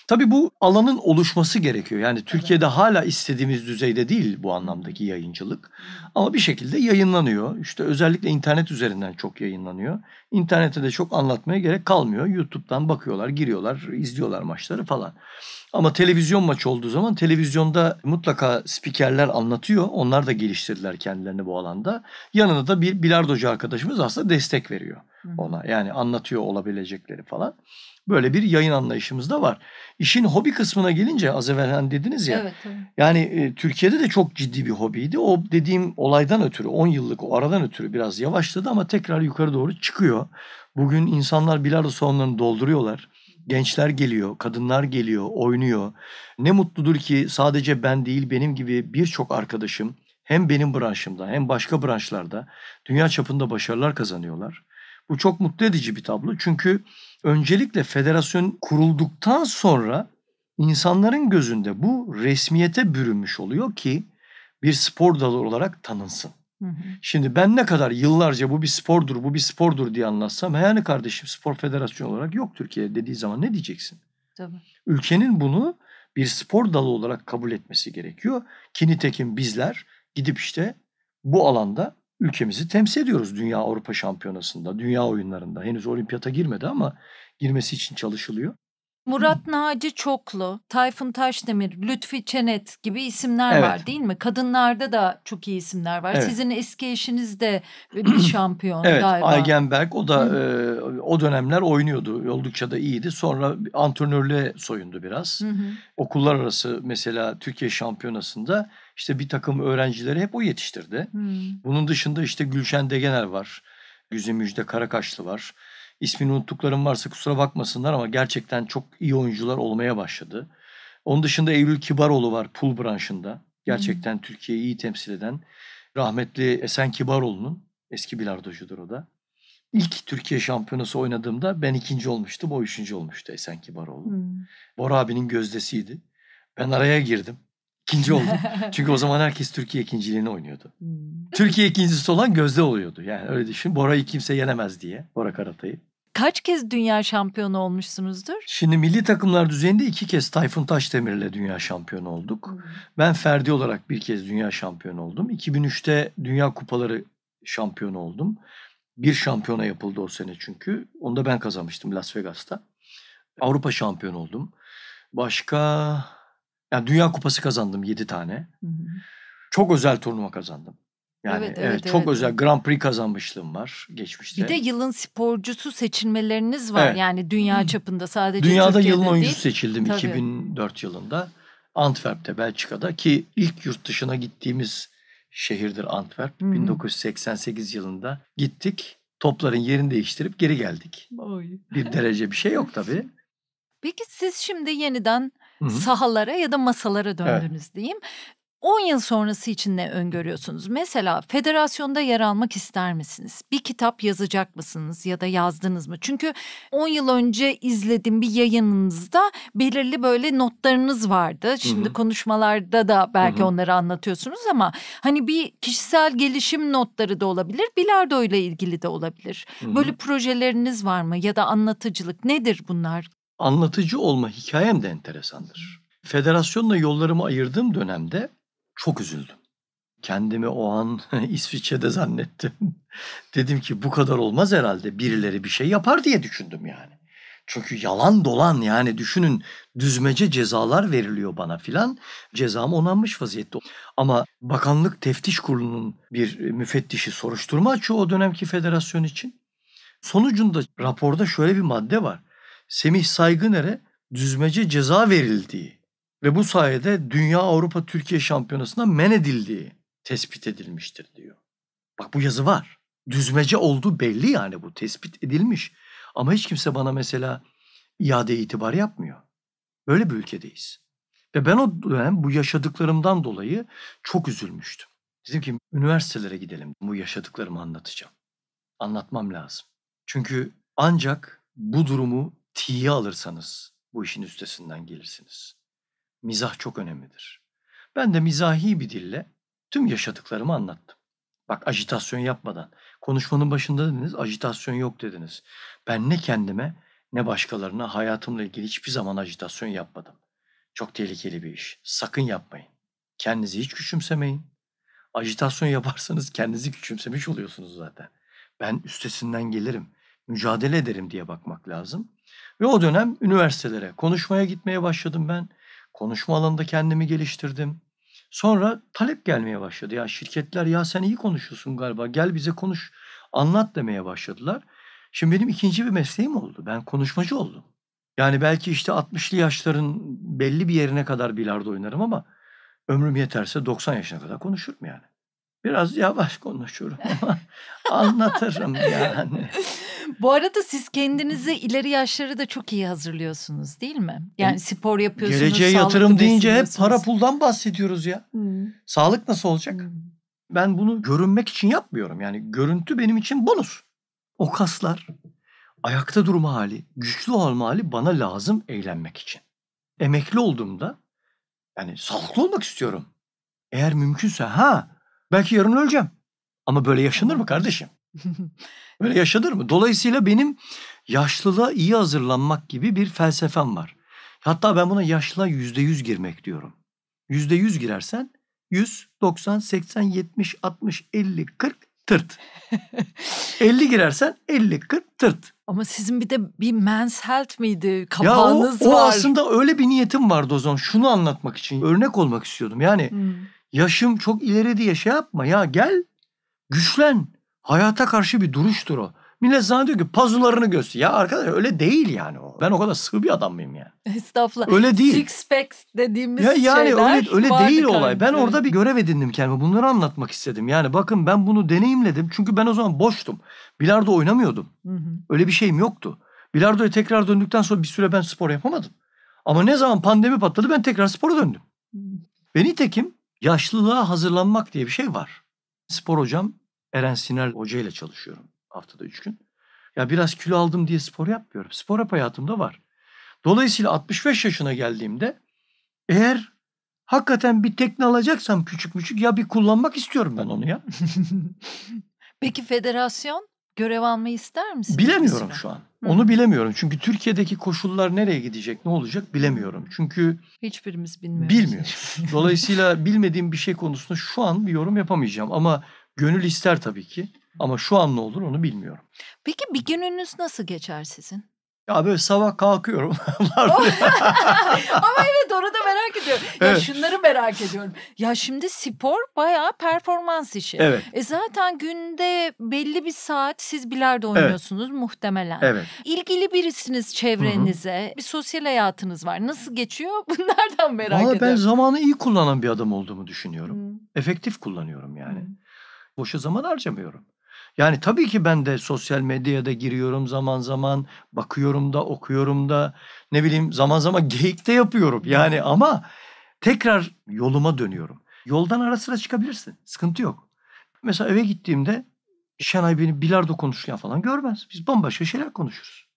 Tabii bu alanın oluşması gerekiyor. Yani Türkiye'de hala istediğimiz düzeyde değil bu anlamdaki yayıncılık. Ama bir şekilde yayınlanıyor. İşte özellikle internet üzerinden çok yayınlanıyor. İnternette de çok anlatmaya gerek kalmıyor. YouTube'dan bakıyorlar, giriyorlar, izliyorlar maçları falan. Ama televizyon maçı olduğu zaman televizyonda mutlaka spikerler anlatıyor. Onlar da geliştirdiler kendilerini bu alanda. Yanına da bir bilardocu arkadaşımız aslında destek veriyor ona. Yani anlatıyor olabilecekleri falan. Böyle bir yayın anlayışımız da var. İşin hobi kısmına gelince az evvel hani dediniz ya. Evet, evet. Yani e, Türkiye'de de çok ciddi bir hobiydi. O dediğim olaydan ötürü 10 yıllık o aradan ötürü biraz yavaşladı ama tekrar yukarı doğru çıkıyor. Bugün insanlar bilardo salonlarını dolduruyorlar. Gençler geliyor, kadınlar geliyor, oynuyor. Ne mutludur ki sadece ben değil benim gibi birçok arkadaşım hem benim branşımda hem başka branşlarda dünya çapında başarılar kazanıyorlar. Bu çok mutlu edici bir tablo çünkü öncelikle federasyon kurulduktan sonra insanların gözünde bu resmiyete bürünmüş oluyor ki bir spor dalı olarak tanınsın. Hı hı. Şimdi ben ne kadar yıllarca bu bir spordur, bu bir spordur diye anlatsam yani kardeşim spor federasyonu olarak yok Türkiye dediği zaman ne diyeceksin? Tabii. Ülkenin bunu bir spor dalı olarak kabul etmesi gerekiyor. Ki bizler gidip işte bu alanda ülkemizi temsil ediyoruz Dünya Avrupa Şampiyonası'nda, Dünya Oyunları'nda. Henüz olimpiyata girmedi ama girmesi için çalışılıyor. Murat Naci Çoklu, Tayfun Taşdemir, Lütfi Çenet gibi isimler evet. var değil mi? Kadınlarda da çok iyi isimler var. Evet. Sizin eski eşiniz de e, bir [clears throat] şampiyon evet, galiba. Evet, Aygenberg o da e, o dönemler oynuyordu. Oldukça da iyiydi. Sonra antrenörlüğe soyundu biraz. Hı hı. Okullar arası mesela Türkiye Şampiyonası'nda işte bir takım öğrencileri hep o yetiştirdi. Hmm. Bunun dışında işte Gülşen Degener var. Güzin Müjde Karakaşlı var. İsmini unuttuklarım varsa kusura bakmasınlar ama gerçekten çok iyi oyuncular olmaya başladı. Onun dışında Eylül Kibaroğlu var pul branşında. Gerçekten hmm. Türkiye'yi iyi temsil eden rahmetli Esen Kibaroğlu'nun eski bilardocudur o da. İlk Türkiye şampiyonası oynadığımda ben ikinci olmuştum, o üçüncü olmuştu Esen Kibaroğlu. Hmm. Bora abinin gözdesiydi. Ben araya girdim ikinci oldum. Çünkü o zaman herkes Türkiye ikinciliğini oynuyordu. Hmm. Türkiye ikincisi olan Gözde oluyordu. Yani öyle düşün. Bora'yı kimse yenemez diye. Bora Karatay'ı. Kaç kez dünya şampiyonu olmuşsunuzdur? Şimdi milli takımlar düzeyinde iki kez Tayfun Taşdemir'le dünya şampiyonu olduk. Hmm. Ben Ferdi olarak bir kez dünya şampiyonu oldum. 2003'te Dünya Kupaları şampiyonu oldum. Bir şampiyona yapıldı o sene çünkü. Onu da ben kazanmıştım Las Vegas'ta. Avrupa şampiyonu oldum. Başka yani Dünya Kupası kazandım 7 tane. Hı hı. Çok özel turnuva kazandım. Yani evet, evet, evet çok evet. özel Grand Prix kazanmışlığım var geçmişte. Bir de yılın sporcusu seçilmeleriniz var evet. yani dünya hmm. çapında sadece Dünyada Türkiye'de yılın oyuncusu seçildim Tabii. 2004 yılında. Antwerp'te Belçika'da ki ilk yurt dışına gittiğimiz şehirdir Antwerp. Hmm. 1988 yılında gittik. Topların yerini değiştirip geri geldik. Oy. Bir derece bir şey yok tabii. [laughs] Peki siz şimdi yeniden Hı-hı. sahalara ya da masalara döndünüz evet. diyeyim. 10 yıl sonrası için ne öngörüyorsunuz? Mesela federasyonda yer almak ister misiniz? Bir kitap yazacak mısınız ya da yazdınız mı? Çünkü 10 yıl önce izlediğim bir yayınınızda belirli böyle notlarınız vardı. Şimdi Hı-hı. konuşmalarda da belki Hı-hı. onları anlatıyorsunuz ama hani bir kişisel gelişim notları da olabilir, bilardo ile ilgili de olabilir. Hı-hı. Böyle projeleriniz var mı ya da anlatıcılık nedir bunlar? anlatıcı olma hikayem de enteresandır. Federasyonla yollarımı ayırdığım dönemde çok üzüldüm. Kendimi o an [laughs] İsviçre'de zannettim. [laughs] Dedim ki bu kadar olmaz herhalde birileri bir şey yapar diye düşündüm yani. Çünkü yalan dolan yani düşünün düzmece cezalar veriliyor bana filan. Cezam onanmış vaziyette. Ama bakanlık teftiş kurulunun bir e, müfettişi soruşturma açıyor o dönemki federasyon için. Sonucunda raporda şöyle bir madde var. Semih Saygıner'e düzmece ceza verildiği ve bu sayede Dünya Avrupa Türkiye Şampiyonası'na men edildiği tespit edilmiştir diyor. Bak bu yazı var. Düzmece olduğu belli yani bu tespit edilmiş. Ama hiç kimse bana mesela iade itibar yapmıyor. Böyle bir ülkedeyiz. Ve ben o dönem bu yaşadıklarımdan dolayı çok üzülmüştüm. Dedim ki üniversitelere gidelim. Bu yaşadıklarımı anlatacağım. Anlatmam lazım. Çünkü ancak bu durumu tiye alırsanız bu işin üstesinden gelirsiniz. Mizah çok önemlidir. Ben de mizahi bir dille tüm yaşadıklarımı anlattım. Bak ajitasyon yapmadan. Konuşmanın başında dediniz ajitasyon yok dediniz. Ben ne kendime ne başkalarına hayatımla ilgili hiçbir zaman ajitasyon yapmadım. Çok tehlikeli bir iş. Sakın yapmayın. Kendinizi hiç küçümsemeyin. Ajitasyon yaparsanız kendinizi küçümsemiş oluyorsunuz zaten. Ben üstesinden gelirim, mücadele ederim diye bakmak lazım. Ve o dönem üniversitelere konuşmaya gitmeye başladım ben. Konuşma alanında kendimi geliştirdim. Sonra talep gelmeye başladı. Ya şirketler ya sen iyi konuşuyorsun galiba gel bize konuş anlat demeye başladılar. Şimdi benim ikinci bir mesleğim oldu. Ben konuşmacı oldum. Yani belki işte 60'lı yaşların belli bir yerine kadar bilardo oynarım ama ömrüm yeterse 90 yaşına kadar konuşurum yani. Biraz yavaş konuşurum ama [laughs] anlatırım yani. Bu arada siz kendinizi ileri yaşları da çok iyi hazırlıyorsunuz değil mi? Yani e, spor yapıyorsunuz. Geleceğe yatırım deyince hep para puldan bahsediyoruz ya. Hmm. Sağlık nasıl olacak? Hmm. Ben bunu görünmek için yapmıyorum. Yani görüntü benim için bonus. O kaslar, ayakta durma hali, güçlü olma hali bana lazım eğlenmek için. Emekli olduğumda yani sağlıklı olmak istiyorum. Eğer mümkünse ha belki yarın öleceğim. Ama böyle yaşanır mı kardeşim? [laughs] Böyle yaşanır mı? Dolayısıyla benim yaşlılığa iyi hazırlanmak gibi bir felsefem var. Hatta ben buna yaşlılığa yüzde yüz girmek diyorum. Yüzde yüz girersen 100, 90, 80, 70, 60, 50, 40 tırt. 50 [laughs] girersen 50 40 tırt. Ama sizin bir de bir men's health miydi? Kapağınız ya o, o var. O aslında öyle bir niyetim vardı o zaman. Şunu anlatmak için örnek olmak istiyordum. Yani hmm. yaşım çok ileri diye şey yapma ya gel güçlen. Hayata karşı bir duruştur o. Millet zannediyor ki pazularını göster. Ya arkadaş öyle değil yani o. Ben o kadar sığ bir adam mıyım yani? Estağfurullah. Öyle değil. Six packs dediğimiz ya, yani şeyler. öyle, öyle değil kanka. olay. Ben orada bir görev edindim kendime. Bunları anlatmak istedim. Yani bakın ben bunu deneyimledim. Çünkü ben o zaman boştum. Bilardo oynamıyordum. Hı hı. Öyle bir şeyim yoktu. Bilardo'ya tekrar döndükten sonra bir süre ben spor yapamadım. Ama ne zaman pandemi patladı ben tekrar spora döndüm. Hı. Ve nitekim yaşlılığa hazırlanmak diye bir şey var. Spor hocam Eren Siner Hoca ile çalışıyorum haftada üç gün. Ya biraz kilo aldım diye spor yapmıyorum. Spor hep hayatımda var. Dolayısıyla 65 yaşına geldiğimde eğer hakikaten bir tekne alacaksam küçük küçük ya bir kullanmak istiyorum ben onu ya. [laughs] Peki federasyon görev almayı ister misin? Bilemiyorum şu an. Hı. Onu bilemiyorum. Çünkü Türkiye'deki koşullar nereye gidecek, ne olacak bilemiyorum. Çünkü hiçbirimiz bilmiyoruz. Bilmiyoruz. Dolayısıyla bilmediğim bir şey konusunda şu an bir yorum yapamayacağım ama Gönül ister tabii ki ama şu an ne olur onu bilmiyorum. Peki bir gününüz nasıl geçer sizin? Ya böyle sabah kalkıyorum. [laughs] Oh. [laughs] ama evet onu da merak ediyorum. Ya şunları merak ediyorum. Ya şimdi spor bayağı performans işi. Evet. E zaten günde belli bir saat siz bilardo oynuyorsunuz evet. muhtemelen. Evet. İlgili birisiniz çevrenize. Hı-hı. Bir sosyal hayatınız var. Nasıl geçiyor? [laughs] Bunlardan merak Vallahi ediyorum. ben zamanı iyi kullanan bir adam olduğumu düşünüyorum. Hı. Efektif kullanıyorum yani. Hı boşa zaman harcamıyorum. Yani tabii ki ben de sosyal medyada giriyorum zaman zaman, bakıyorum da, okuyorum da, ne bileyim zaman zaman [laughs] geyik de yapıyorum. Yani ama tekrar yoluma dönüyorum. Yoldan ara sıra çıkabilirsin. Sıkıntı yok. Mesela eve gittiğimde Şenay beni bilardo konuşuyor falan görmez. Biz bambaşka şeyler konuşuruz.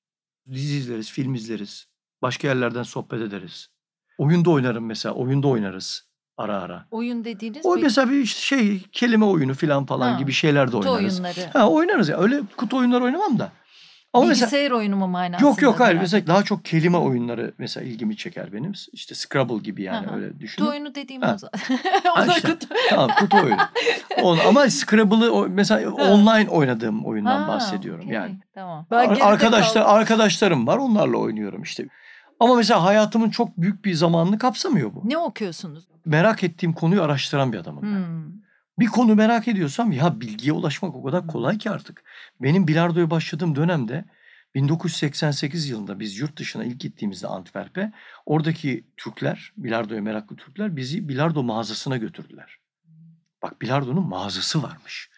Dizi izleriz, film izleriz. Başka yerlerden sohbet ederiz. Oyunda oynarım mesela. Oyunda oynarız ara ara. Oyun dediğiniz O bir... mesela bir şey kelime oyunu falan falan ha, gibi şeyler de oynarız. Kutu oyunları. Ha oynarız ya. Öyle kutu oyunları oynamam da. Ama Bilgisayar mesela, oyunu mu manasında? Yok yok hayır. Yani. Mesela daha çok kelime oyunları mesela ilgimi çeker benim. İşte Scrabble gibi yani Aha. öyle düşünün. Kutu oyunu dediğim ha. o zaman. [laughs] o zaman kutu. tamam kutu oyunu. On, ama Scrabble'ı mesela online oynadığım oyundan ha, bahsediyorum okay. yani. Tamam. Ben Ar- arkadaşlar kaldım. arkadaşlarım var onlarla oynuyorum işte. Ama mesela hayatımın çok büyük bir zamanını kapsamıyor bu. Ne okuyorsunuz? Merak ettiğim konuyu araştıran bir adamım ben. Hmm. Bir konu merak ediyorsam ya bilgiye ulaşmak o kadar kolay ki artık. Benim bilardoya başladığım dönemde 1988 yılında biz yurt dışına ilk gittiğimizde Antwerp'e oradaki Türkler, bilardoya meraklı Türkler bizi bilardo mağazasına götürdüler. Bak bilardonun mağazası varmış.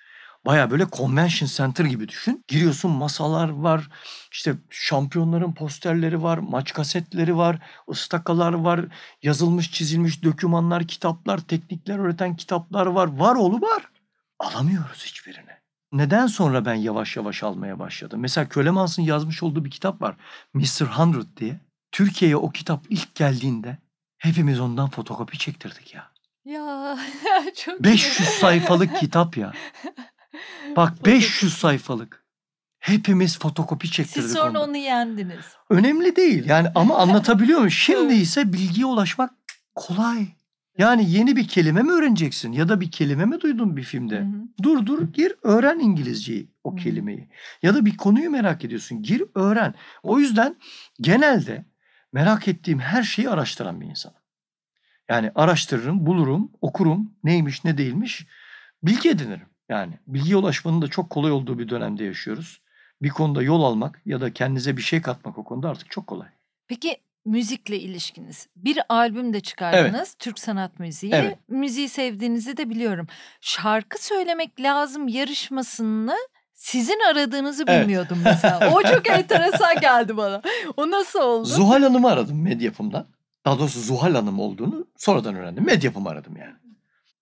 Baya böyle convention center gibi düşün. Giriyorsun masalar var, işte şampiyonların posterleri var, maç kasetleri var, ıstakalar var, yazılmış çizilmiş dökümanlar, kitaplar, teknikler öğreten kitaplar var. Var oğlu var. Alamıyoruz hiçbirini. Neden sonra ben yavaş yavaş almaya başladım? Mesela Kölemans'ın yazmış olduğu bir kitap var. Mr. Hundred diye. Türkiye'ye o kitap ilk geldiğinde hepimiz ondan fotokopi çektirdik ya. Ya [laughs] çok 500 iyi. sayfalık kitap ya. [laughs] Bak 500 sayfalık. Hepimiz fotokopi çektirdik. Siz sonra onda. onu yendiniz. Önemli değil yani [laughs] ama anlatabiliyor muyum? Şimdi ise bilgiye ulaşmak kolay. Yani yeni bir kelime mi öğreneceksin ya da bir kelime mi duydun bir filmde? Hı hı. Dur dur gir öğren İngilizceyi o kelimeyi. Hı. Ya da bir konuyu merak ediyorsun gir öğren. O yüzden genelde merak ettiğim her şeyi araştıran bir insan. Yani araştırırım, bulurum, okurum neymiş ne değilmiş bilgi edinirim. Yani bilgiye ulaşmanın da çok kolay olduğu bir dönemde yaşıyoruz. Bir konuda yol almak ya da kendinize bir şey katmak o konuda artık çok kolay. Peki müzikle ilişkiniz. Bir albüm de çıkardınız evet. Türk sanat müziği. Evet. Müziği sevdiğinizi de biliyorum. Şarkı söylemek lazım yarışmasını sizin aradığınızı bilmiyordum evet. mesela. O [laughs] çok enteresan geldi bana. O nasıl oldu? Zuhal Hanım'ı aradım Medyapım'dan. Daha doğrusu Zuhal Hanım olduğunu sonradan öğrendim. Medyapım'ı aradım yani.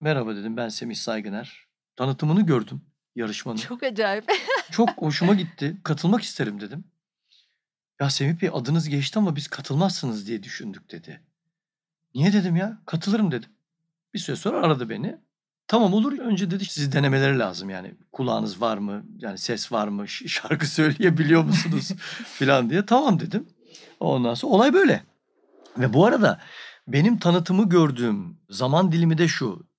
Merhaba dedim ben Semih Saygıner tanıtımını gördüm yarışmanın. Çok acayip. [laughs] Çok hoşuma gitti. Katılmak isterim dedim. Ya Semih Bey adınız geçti ama biz katılmazsınız diye düşündük dedi. Niye dedim ya? Katılırım dedim. Bir süre sonra aradı beni. Tamam olur. Önce dedi sizi denemeleri lazım yani. Kulağınız var mı? Yani ses var mı? Şarkı [laughs] söyleyebiliyor musunuz? [laughs] falan diye. Tamam dedim. Ondan sonra olay böyle. Ve bu arada benim tanıtımı gördüğüm zaman dilimi de şu.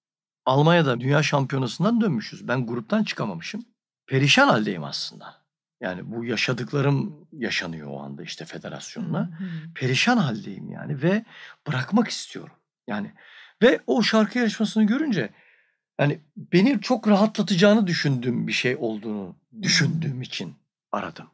Almanya'da dünya şampiyonasından dönmüşüz. Ben gruptan çıkamamışım. Perişan haldeyim aslında. Yani bu yaşadıklarım yaşanıyor o anda işte federasyonla. Perişan haldeyim yani ve bırakmak istiyorum. Yani ve o şarkı yarışmasını görünce yani beni çok rahatlatacağını düşündüğüm bir şey olduğunu düşündüğüm hmm. için aradım.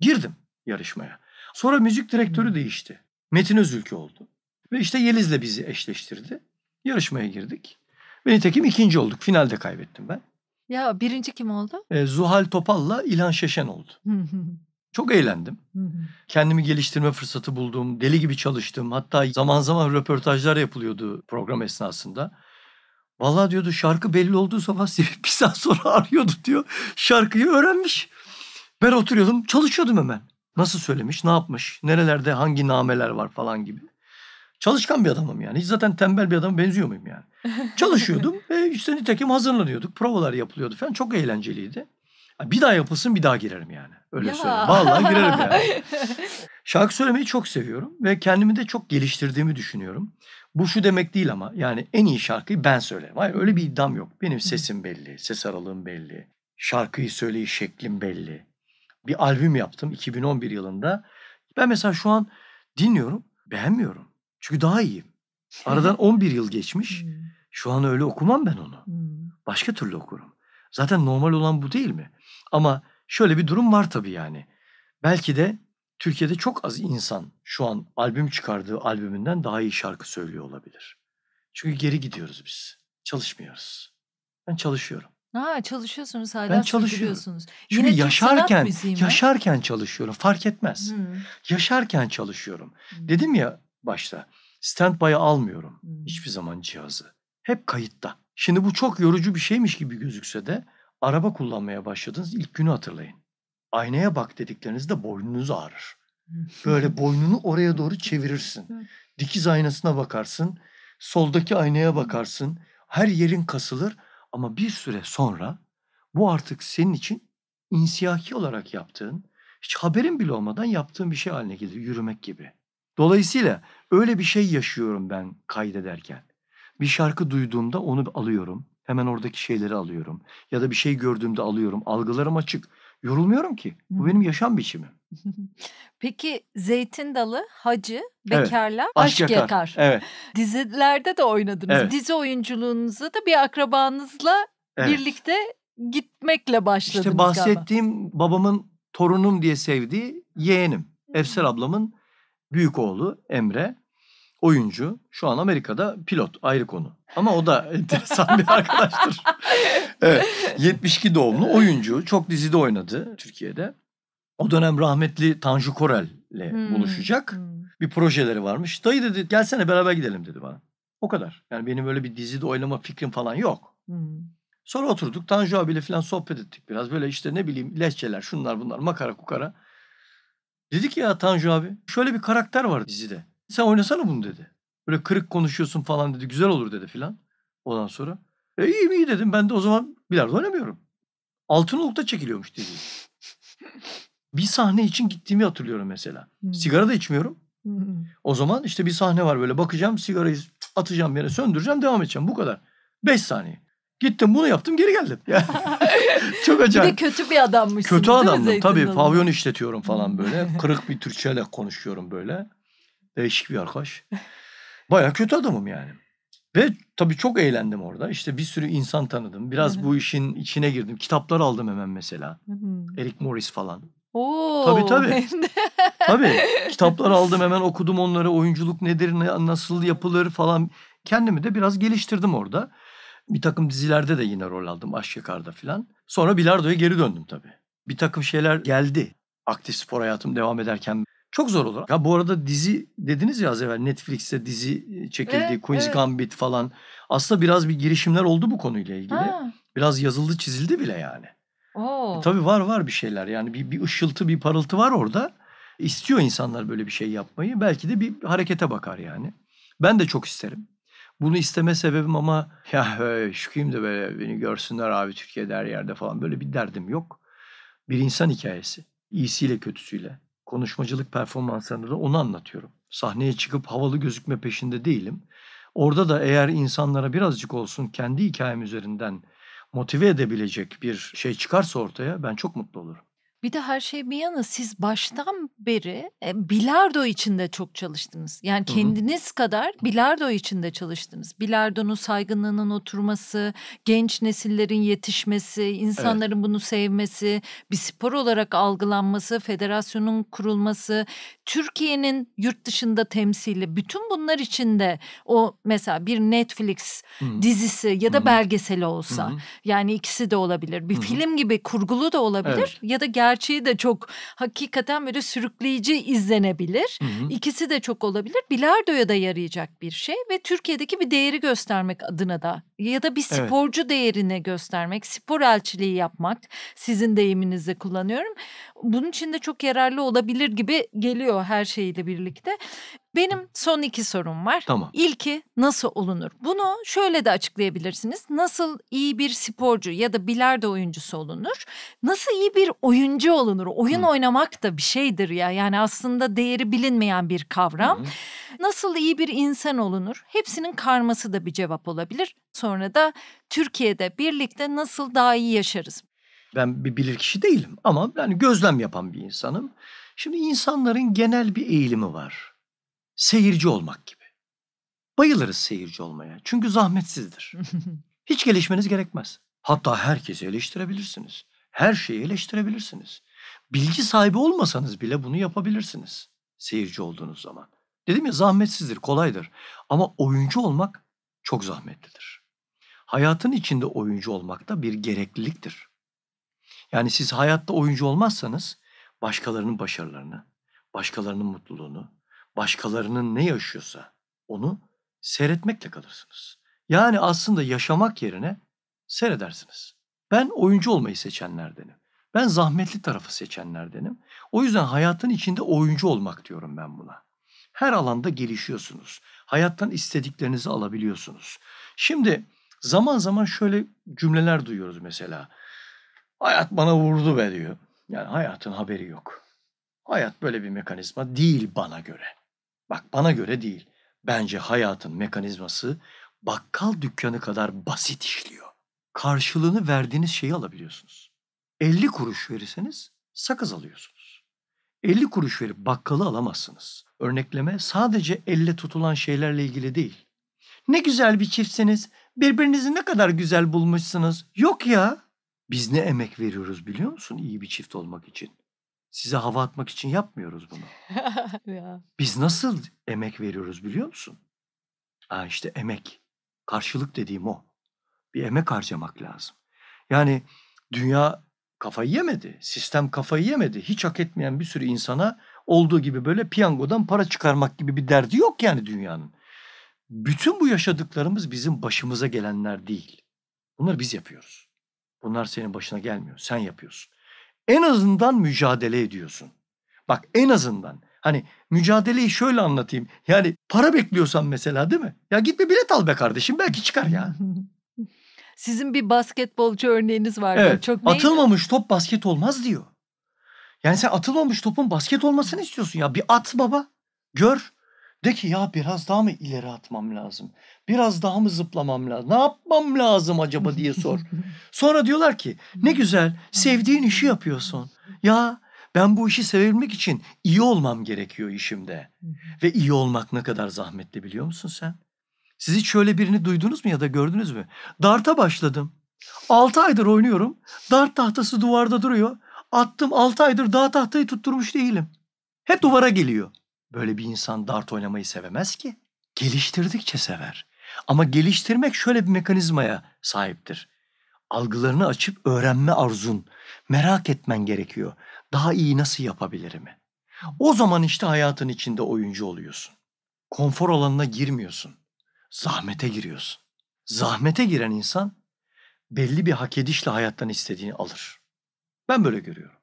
Girdim yarışmaya. Sonra müzik direktörü hmm. değişti. Metin Özülkü oldu. Ve işte Yeliz'le bizi eşleştirdi. Yarışmaya girdik. Ve nitekim ikinci olduk. Finalde kaybettim ben. Ya birinci kim oldu? E, Zuhal Topal'la İlhan Şeşen oldu. Çok eğlendim. Kendimi geliştirme fırsatı buldum. Deli gibi çalıştım. Hatta zaman zaman röportajlar yapılıyordu program esnasında. Valla diyordu şarkı belli olduğu zaman [laughs] bir saat sonra arıyordu diyor. Şarkıyı öğrenmiş. Ben oturuyordum çalışıyordum hemen. Nasıl söylemiş, ne yapmış, nerelerde hangi nameler var falan gibi. Çalışkan bir adamım yani. Hiç zaten tembel bir adama benziyor muyum yani? [laughs] Çalışıyordum ve işte nitekim hazırlanıyorduk. Provalar yapılıyordu falan. Çok eğlenceliydi. Bir daha yapılsın bir daha girerim yani. Öyle ya. söyleyeyim. Vallahi girerim [laughs] yani. Şarkı söylemeyi çok seviyorum ve kendimi de çok geliştirdiğimi düşünüyorum. Bu şu demek değil ama yani en iyi şarkıyı ben söylerim. Hayır öyle bir iddiam yok. Benim sesim belli, ses aralığım belli. Şarkıyı söyleyiş şeklim belli. Bir albüm yaptım 2011 yılında. Ben mesela şu an dinliyorum, beğenmiyorum. Çünkü daha iyi. Şey. Aradan 11 yıl geçmiş. Hmm. Şu an öyle okumam ben onu. Hmm. Başka türlü okurum. Zaten normal olan bu değil mi? Ama şöyle bir durum var tabii yani. Belki de Türkiye'de çok az insan şu an albüm çıkardığı albümünden daha iyi şarkı söylüyor olabilir. Çünkü geri gidiyoruz biz. Çalışmıyoruz. Ben çalışıyorum. Ha çalışıyorsunuz hala ben çalışıyorum. Çünkü Yine yaşarken yaşarken çalışıyorum. Fark etmez. Hmm. Yaşarken çalışıyorum. Hmm. Dedim ya başta. Standby'a almıyorum hmm. hiçbir zaman cihazı. Hep kayıtta. Şimdi bu çok yorucu bir şeymiş gibi gözükse de araba kullanmaya başladığınız ilk günü hatırlayın. Aynaya bak dediklerinizde boynunuz ağrır. [laughs] Böyle boynunu oraya doğru çevirirsin. [laughs] Dikiz aynasına bakarsın. Soldaki aynaya hmm. bakarsın. Her yerin kasılır ama bir süre sonra bu artık senin için insiyaki olarak yaptığın, hiç haberin bile olmadan yaptığın bir şey haline gelir yürümek gibi. Dolayısıyla öyle bir şey yaşıyorum ben kaydederken. Bir şarkı duyduğumda onu alıyorum. Hemen oradaki şeyleri alıyorum. Ya da bir şey gördüğümde alıyorum. Algılarım açık. Yorulmuyorum ki. Bu benim yaşam biçimim. [laughs] Peki Zeytin Dalı, Hacı, Bekarlar, evet, Aşk, Aşk Yakar. Yakar. Evet. Dizilerde de oynadınız. Evet. Dizi oyunculuğunuzu da bir akrabanızla evet. birlikte gitmekle başladınız İşte bahsettiğim galiba. babamın torunum diye sevdiği yeğenim. Efsel ablamın Büyük oğlu Emre oyuncu. Şu an Amerika'da pilot ayrı konu. Ama o da [laughs] enteresan bir arkadaştır. evet, 72 doğumlu oyuncu. Çok dizide oynadı Türkiye'de. O dönem rahmetli Tanju Korel'le hmm. buluşacak. Hmm. Bir projeleri varmış. Dayı dedi gelsene beraber gidelim dedi bana. O kadar. Yani benim böyle bir dizide oynama fikrim falan yok. Hmm. Sonra oturduk Tanju abiyle falan sohbet ettik biraz. Böyle işte ne bileyim lehçeler şunlar bunlar makara kukara. Dedi ki ya Tanju abi şöyle bir karakter var dizide. Sen oynasana bunu dedi. Böyle kırık konuşuyorsun falan dedi. Güzel olur dedi filan. Ondan sonra. E iyi mi iyi dedim. Ben de o zaman bilardo oynamıyorum. Altınoluk'ta çekiliyormuş dizi. [laughs] bir sahne için gittiğimi hatırlıyorum mesela. Hmm. Sigara da içmiyorum. O zaman işte bir sahne var böyle bakacağım sigarayı atacağım yere söndüreceğim devam edeceğim bu kadar. Beş saniye. Gittim bunu yaptım geri geldim. [laughs] çok acayip. Bir de kötü bir adammış. Kötü adamdım tabii. Pavyon işletiyorum falan böyle. Kırık bir Türkçeyle konuşuyorum böyle. Değişik bir arkadaş. Baya kötü adamım yani. Ve tabii çok eğlendim orada. İşte bir sürü insan tanıdım. Biraz bu işin içine girdim. Kitaplar aldım hemen mesela. Eric Morris falan. Oo. Tabii tabii. [laughs] tabii. Kitaplar aldım hemen okudum onları. Oyunculuk nedir, nasıl yapılır falan. Kendimi de biraz geliştirdim orada. Bir takım dizilerde de yine rol aldım. Aşk Yakar'da filan. Sonra bilardoya geri döndüm tabii. Bir takım şeyler geldi. Aktif spor hayatım devam ederken çok zor olur. Ya bu arada dizi dediniz ya az evvel Netflix'te dizi e, çekildi. Evet, Queen's evet. Gambit falan. Aslında biraz bir girişimler oldu bu konuyla ilgili. Ha. Biraz yazıldı çizildi bile yani. E, Oo. E, tabii var var bir şeyler. Yani bir, bir ışıltı bir parıltı var orada. İstiyor insanlar böyle bir şey yapmayı. Belki de bir harekete bakar yani. Ben de çok isterim. Bunu isteme sebebim ama [laughs] ya şükeyim de böyle beni görsünler abi Türkiye'de her yerde falan böyle bir derdim yok. Bir insan hikayesi. iyisiyle kötüsüyle. Konuşmacılık performanslarında da onu anlatıyorum. Sahneye çıkıp havalı gözükme peşinde değilim. Orada da eğer insanlara birazcık olsun kendi hikayem üzerinden motive edebilecek bir şey çıkarsa ortaya ben çok mutlu olurum. Bir de her şey bir yana siz baştan beri e, bilardo içinde çok çalıştınız. Yani kendiniz Hı-hı. kadar bilardo içinde çalıştınız. Bilardonun saygınlığının oturması, genç nesillerin yetişmesi, insanların evet. bunu sevmesi, bir spor olarak algılanması, federasyonun kurulması, Türkiye'nin yurt dışında temsili. Bütün bunlar içinde o mesela bir Netflix Hı-hı. dizisi ya da Hı-hı. belgeseli olsa. Hı-hı. Yani ikisi de olabilir. Bir Hı-hı. film gibi kurgulu da olabilir evet. ya da ger- gerçeği de çok hakikaten böyle sürükleyici izlenebilir. Hı hı. İkisi de çok olabilir. Bilardo'ya da yarayacak bir şey ve Türkiye'deki bir değeri göstermek adına da ya da bir sporcu evet. değerini göstermek, spor elçiliği yapmak sizin deyiminizi kullanıyorum. Bunun için de çok yararlı olabilir gibi geliyor her şeyle birlikte. Benim son iki sorum var. Tamam. İlki nasıl olunur? Bunu şöyle de açıklayabilirsiniz. Nasıl iyi bir sporcu ya da bilardo oyuncusu olunur? Nasıl iyi bir oyuncu olunur? Oyun Hı. oynamak da bir şeydir ya. Yani aslında değeri bilinmeyen bir kavram. Hı. Nasıl iyi bir insan olunur? Hepsinin karması da bir cevap olabilir. Sonra da Türkiye'de birlikte nasıl daha iyi yaşarız? Ben bir bilir kişi değilim ama yani gözlem yapan bir insanım. Şimdi insanların genel bir eğilimi var seyirci olmak gibi. Bayılırız seyirci olmaya. Çünkü zahmetsizdir. [laughs] Hiç gelişmeniz gerekmez. Hatta herkesi eleştirebilirsiniz. Her şeyi eleştirebilirsiniz. Bilgi sahibi olmasanız bile bunu yapabilirsiniz seyirci olduğunuz zaman. Dedim ya zahmetsizdir, kolaydır. Ama oyuncu olmak çok zahmetlidir. Hayatın içinde oyuncu olmak da bir gerekliliktir. Yani siz hayatta oyuncu olmazsanız başkalarının başarılarını, başkalarının mutluluğunu, başkalarının ne yaşıyorsa onu seyretmekle kalırsınız. Yani aslında yaşamak yerine seyredersiniz. Ben oyuncu olmayı seçenlerdenim. Ben zahmetli tarafı seçenlerdenim. O yüzden hayatın içinde oyuncu olmak diyorum ben buna. Her alanda gelişiyorsunuz. Hayattan istediklerinizi alabiliyorsunuz. Şimdi zaman zaman şöyle cümleler duyuyoruz mesela. Hayat bana vurdu be diyor. Yani hayatın haberi yok. Hayat böyle bir mekanizma değil bana göre. Bak bana göre değil. Bence hayatın mekanizması bakkal dükkanı kadar basit işliyor. Karşılığını verdiğiniz şeyi alabiliyorsunuz. 50 kuruş verirseniz sakız alıyorsunuz. 50 kuruş verip bakkalı alamazsınız. Örnekleme sadece elle tutulan şeylerle ilgili değil. Ne güzel bir çiftsiniz. Birbirinizi ne kadar güzel bulmuşsunuz. Yok ya. Biz ne emek veriyoruz biliyor musun iyi bir çift olmak için? size hava atmak için yapmıyoruz bunu. [laughs] Biz nasıl emek veriyoruz biliyor musun? Ha işte emek. Karşılık dediğim o. Bir emek harcamak lazım. Yani dünya kafayı yemedi. Sistem kafayı yemedi. Hiç hak etmeyen bir sürü insana olduğu gibi böyle piyangodan para çıkarmak gibi bir derdi yok yani dünyanın. Bütün bu yaşadıklarımız bizim başımıza gelenler değil. Bunları biz yapıyoruz. Bunlar senin başına gelmiyor. Sen yapıyorsun. En azından mücadele ediyorsun. Bak en azından hani mücadeleyi şöyle anlatayım. Yani para bekliyorsan mesela değil mi? Ya git bir bilet al be kardeşim belki çıkar ya. [laughs] Sizin bir basketbolcu örneğiniz vardı. Evet. Çok atılmamış neydi? top basket olmaz diyor. Yani sen atılmamış topun basket olmasını istiyorsun ya. Bir at baba. Gör. De ki ya biraz daha mı ileri atmam lazım? Biraz daha mı zıplamam lazım? Ne yapmam lazım acaba diye sor. [laughs] Sonra diyorlar ki ne güzel sevdiğin işi yapıyorsun. Ya ben bu işi sevebilmek için iyi olmam gerekiyor işimde. Ve iyi olmak ne kadar zahmetli biliyor musun sen? Siz hiç şöyle birini duydunuz mu ya da gördünüz mü? Dart'a başladım. altı aydır oynuyorum. Dart tahtası duvarda duruyor. Attım altı aydır daha tahtayı tutturmuş değilim. Hep duvara geliyor. Böyle bir insan dart oynamayı sevemez ki. Geliştirdikçe sever. Ama geliştirmek şöyle bir mekanizmaya sahiptir. Algılarını açıp öğrenme arzun, merak etmen gerekiyor. Daha iyi nasıl yapabilirim? O zaman işte hayatın içinde oyuncu oluyorsun. Konfor alanına girmiyorsun. Zahmete giriyorsun. Zahmete giren insan belli bir hak edişle hayattan istediğini alır. Ben böyle görüyorum.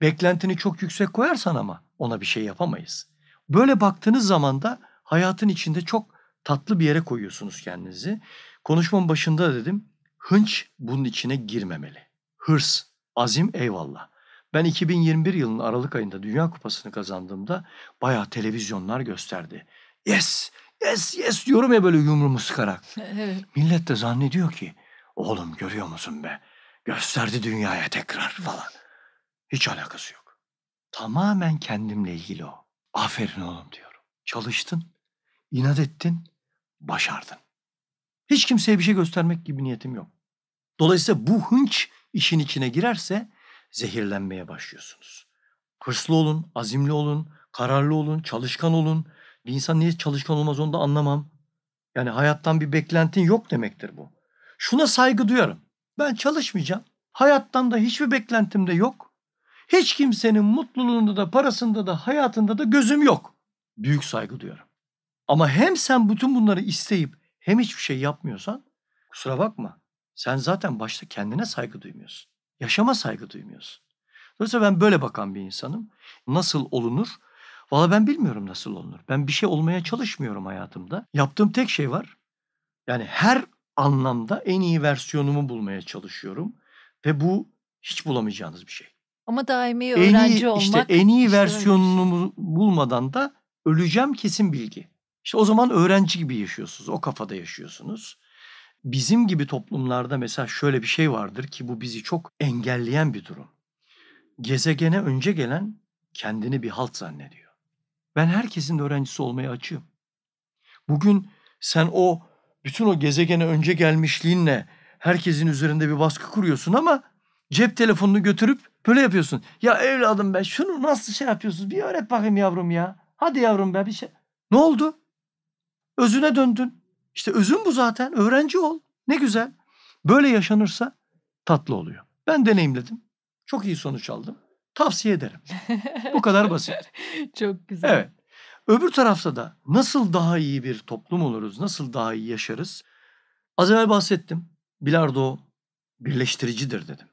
Beklentini çok yüksek koyarsan ama ona bir şey yapamayız. Böyle baktığınız zaman da hayatın içinde çok tatlı bir yere koyuyorsunuz kendinizi. Konuşmamın başında dedim hınç bunun içine girmemeli. Hırs, azim eyvallah. Ben 2021 yılının Aralık ayında Dünya Kupası'nı kazandığımda bayağı televizyonlar gösterdi. Yes, yes, yes diyorum ya böyle yumruğumu sıkarak. [laughs] Millet de zannediyor ki oğlum görüyor musun be gösterdi dünyaya tekrar falan. Hiç alakası yok. Tamamen kendimle ilgili o. Aferin oğlum diyorum. Çalıştın, inat ettin, başardın. Hiç kimseye bir şey göstermek gibi niyetim yok. Dolayısıyla bu hınç işin içine girerse zehirlenmeye başlıyorsunuz. Hırslı olun, azimli olun, kararlı olun, çalışkan olun. Bir insan niye çalışkan olmaz onu da anlamam. Yani hayattan bir beklentin yok demektir bu. Şuna saygı duyarım. Ben çalışmayacağım. Hayattan da hiçbir beklentim de yok. Hiç kimsenin mutluluğunda da parasında da hayatında da gözüm yok. Büyük saygı duyuyorum. Ama hem sen bütün bunları isteyip hem hiçbir şey yapmıyorsan kusura bakma. Sen zaten başta kendine saygı duymuyorsun. Yaşama saygı duymuyorsun. Dolayısıyla ben böyle bakan bir insanım. Nasıl olunur? Valla ben bilmiyorum nasıl olunur. Ben bir şey olmaya çalışmıyorum hayatımda. Yaptığım tek şey var. Yani her anlamda en iyi versiyonumu bulmaya çalışıyorum. Ve bu hiç bulamayacağınız bir şey. Ama daimi öğrenci iyi, olmak. Işte en iyi işte versiyonumu şey. bulmadan da öleceğim kesin bilgi. İşte o zaman öğrenci gibi yaşıyorsunuz. O kafada yaşıyorsunuz. Bizim gibi toplumlarda mesela şöyle bir şey vardır ki bu bizi çok engelleyen bir durum. Gezegene önce gelen kendini bir halt zannediyor. Ben herkesin de öğrencisi olmaya açığım. Bugün sen o bütün o gezegene önce gelmişliğinle herkesin üzerinde bir baskı kuruyorsun ama cep telefonunu götürüp Böyle yapıyorsun. Ya evladım be şunu nasıl şey yapıyorsun? Bir öğret bakayım yavrum ya. Hadi yavrum be bir şey. Ne oldu? Özüne döndün. İşte özün bu zaten. Öğrenci ol. Ne güzel. Böyle yaşanırsa tatlı oluyor. Ben deneyimledim. Çok iyi sonuç aldım. Tavsiye ederim. bu kadar [laughs] basit. Çok güzel. Evet. Öbür tarafta da nasıl daha iyi bir toplum oluruz? Nasıl daha iyi yaşarız? Az evvel bahsettim. Bilardo birleştiricidir dedim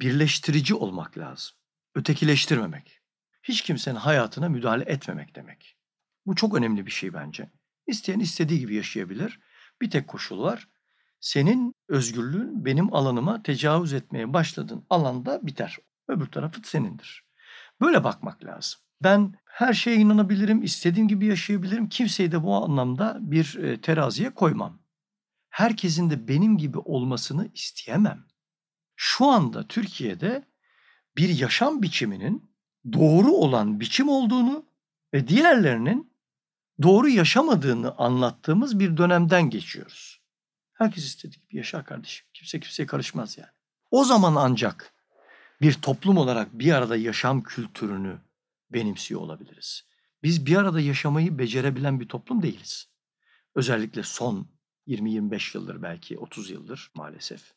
birleştirici olmak lazım. Ötekileştirmemek. Hiç kimsenin hayatına müdahale etmemek demek. Bu çok önemli bir şey bence. İsteyen istediği gibi yaşayabilir. Bir tek koşul var. Senin özgürlüğün benim alanıma tecavüz etmeye başladığın alanda biter. Öbür tarafı senindir. Böyle bakmak lazım. Ben her şeye inanabilirim, istediğim gibi yaşayabilirim. Kimseyi de bu anlamda bir e, teraziye koymam. Herkesin de benim gibi olmasını isteyemem şu anda Türkiye'de bir yaşam biçiminin doğru olan biçim olduğunu ve diğerlerinin doğru yaşamadığını anlattığımız bir dönemden geçiyoruz. Herkes istediği gibi yaşar kardeşim. Kimse kimseye karışmaz yani. O zaman ancak bir toplum olarak bir arada yaşam kültürünü benimsiyor olabiliriz. Biz bir arada yaşamayı becerebilen bir toplum değiliz. Özellikle son 20-25 yıldır belki 30 yıldır maalesef.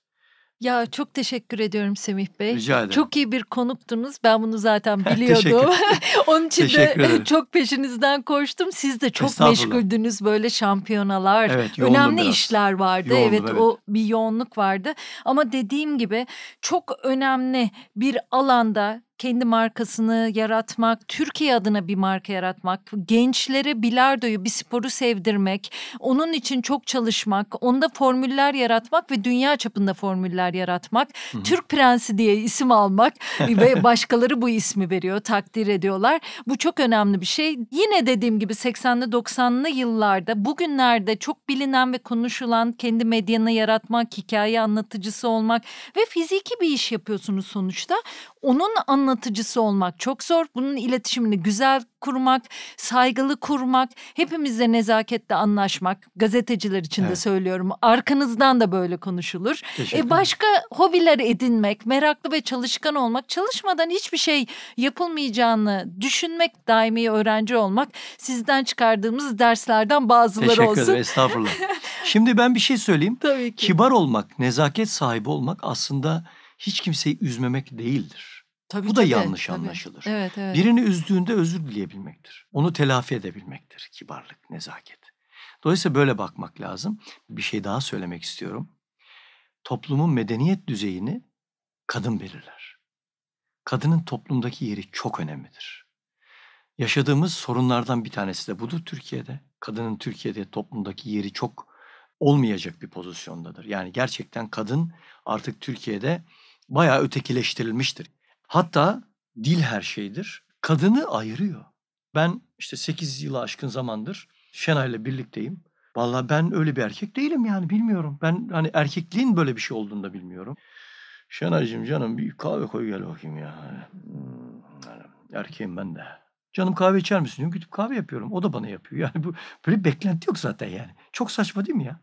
Ya çok teşekkür ediyorum Semih Bey. Rica ederim. Çok iyi bir konuktunuz. Ben bunu zaten [laughs] biliyordum. [laughs] Onun için teşekkür de ederim. çok peşinizden koştum. Siz de çok meşguldünüz böyle şampiyonalar. Evet, Önemli biraz. işler vardı. Yoğundu, evet, evet o bir yoğunluk vardı. Ama dediğim gibi çok önemli bir alanda kendi markasını yaratmak, Türkiye adına bir marka yaratmak, gençlere bilardoyu, bir sporu sevdirmek, onun için çok çalışmak, onda formüller yaratmak ve dünya çapında formüller yaratmak, Hı-hı. Türk Prensi diye isim almak [laughs] ve başkaları bu ismi veriyor, takdir ediyorlar. Bu çok önemli bir şey. Yine dediğim gibi 80'li 90'lı yıllarda bugünlerde çok bilinen ve konuşulan kendi medyanı yaratmak, hikaye anlatıcısı olmak ve fiziki bir iş yapıyorsunuz sonuçta. Onun anlatıcısı olmak çok zor. Bunun iletişimini güzel kurmak, saygılı kurmak, hepimizle nezaketle anlaşmak. Gazeteciler için evet. de söylüyorum. Arkanızdan da böyle konuşulur. E başka hobiler edinmek, meraklı ve çalışkan olmak, çalışmadan hiçbir şey yapılmayacağını düşünmek, daimi öğrenci olmak sizden çıkardığımız derslerden bazıları Teşekkür olsun. Teşekkür ederim. Estağfurullah. Şimdi ben bir şey söyleyeyim. [laughs] Tabii ki. Kibar olmak, nezaket sahibi olmak aslında hiç kimseyi üzmemek değildir. Tabii, Bu da tabii, yanlış tabii. anlaşılır. Evet, evet. Birini üzdüğünde özür dileyebilmektir. Onu telafi edebilmektir kibarlık, nezaket. Dolayısıyla böyle bakmak lazım. Bir şey daha söylemek istiyorum. Toplumun medeniyet düzeyini kadın belirler. Kadının toplumdaki yeri çok önemlidir. Yaşadığımız sorunlardan bir tanesi de budur Türkiye'de. Kadının Türkiye'de toplumdaki yeri çok olmayacak bir pozisyondadır. Yani gerçekten kadın artık Türkiye'de bayağı ötekileştirilmiştir. Hatta dil her şeydir. Kadını ayırıyor. Ben işte 8 yılı aşkın zamandır Şenay'la birlikteyim. Vallahi ben öyle bir erkek değilim yani bilmiyorum. Ben hani erkekliğin böyle bir şey olduğunu da bilmiyorum. Şenay'cığım canım bir kahve koy gel bakayım ya. Yani hmm, erkeğim ben de. Canım kahve içer misin diyorum. Gidip kahve yapıyorum. O da bana yapıyor. Yani bu böyle bir beklenti yok zaten yani. Çok saçma değil mi ya?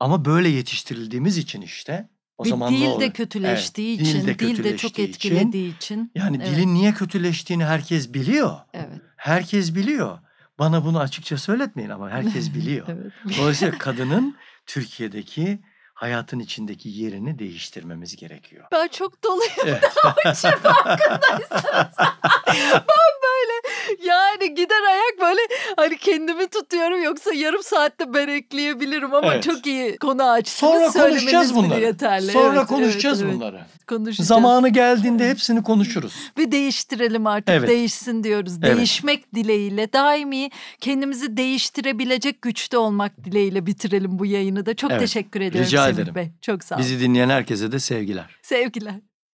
Ama böyle yetiştirildiğimiz için işte o bir zaman dil de kötüleştiği evet, için, dil de, dil de çok etkilediği için. için. Yani evet. dilin niye kötüleştiğini herkes biliyor. Evet. Herkes biliyor. Bana bunu açıkça söyletmeyin ama herkes [laughs] biliyor. evet. Dolayısıyla [laughs] kadının Türkiye'deki hayatın içindeki yerini değiştirmemiz gerekiyor. Ben çok doluyum evet. da farkındaysanız. [laughs] ben yani gider ayak böyle hani kendimi tutuyorum yoksa yarım saatte ben ekleyebilirim ama evet. çok iyi konu açtınız. Sonra konuşacağız bunları. Yeterli. Sonra evet, konuşacağız evet, bunları. Evet. Konuşacağız. Zamanı geldiğinde hepsini konuşuruz. Bir değiştirelim artık. Evet. Değişsin diyoruz. Evet. Değişmek dileğiyle daimi kendimizi değiştirebilecek güçte olmak dileğiyle bitirelim bu yayını da. Çok evet. teşekkür ederim Rica Semih ederim. Bey. Çok sağ olun. Bizi dinleyen herkese de sevgiler. Sevgiler.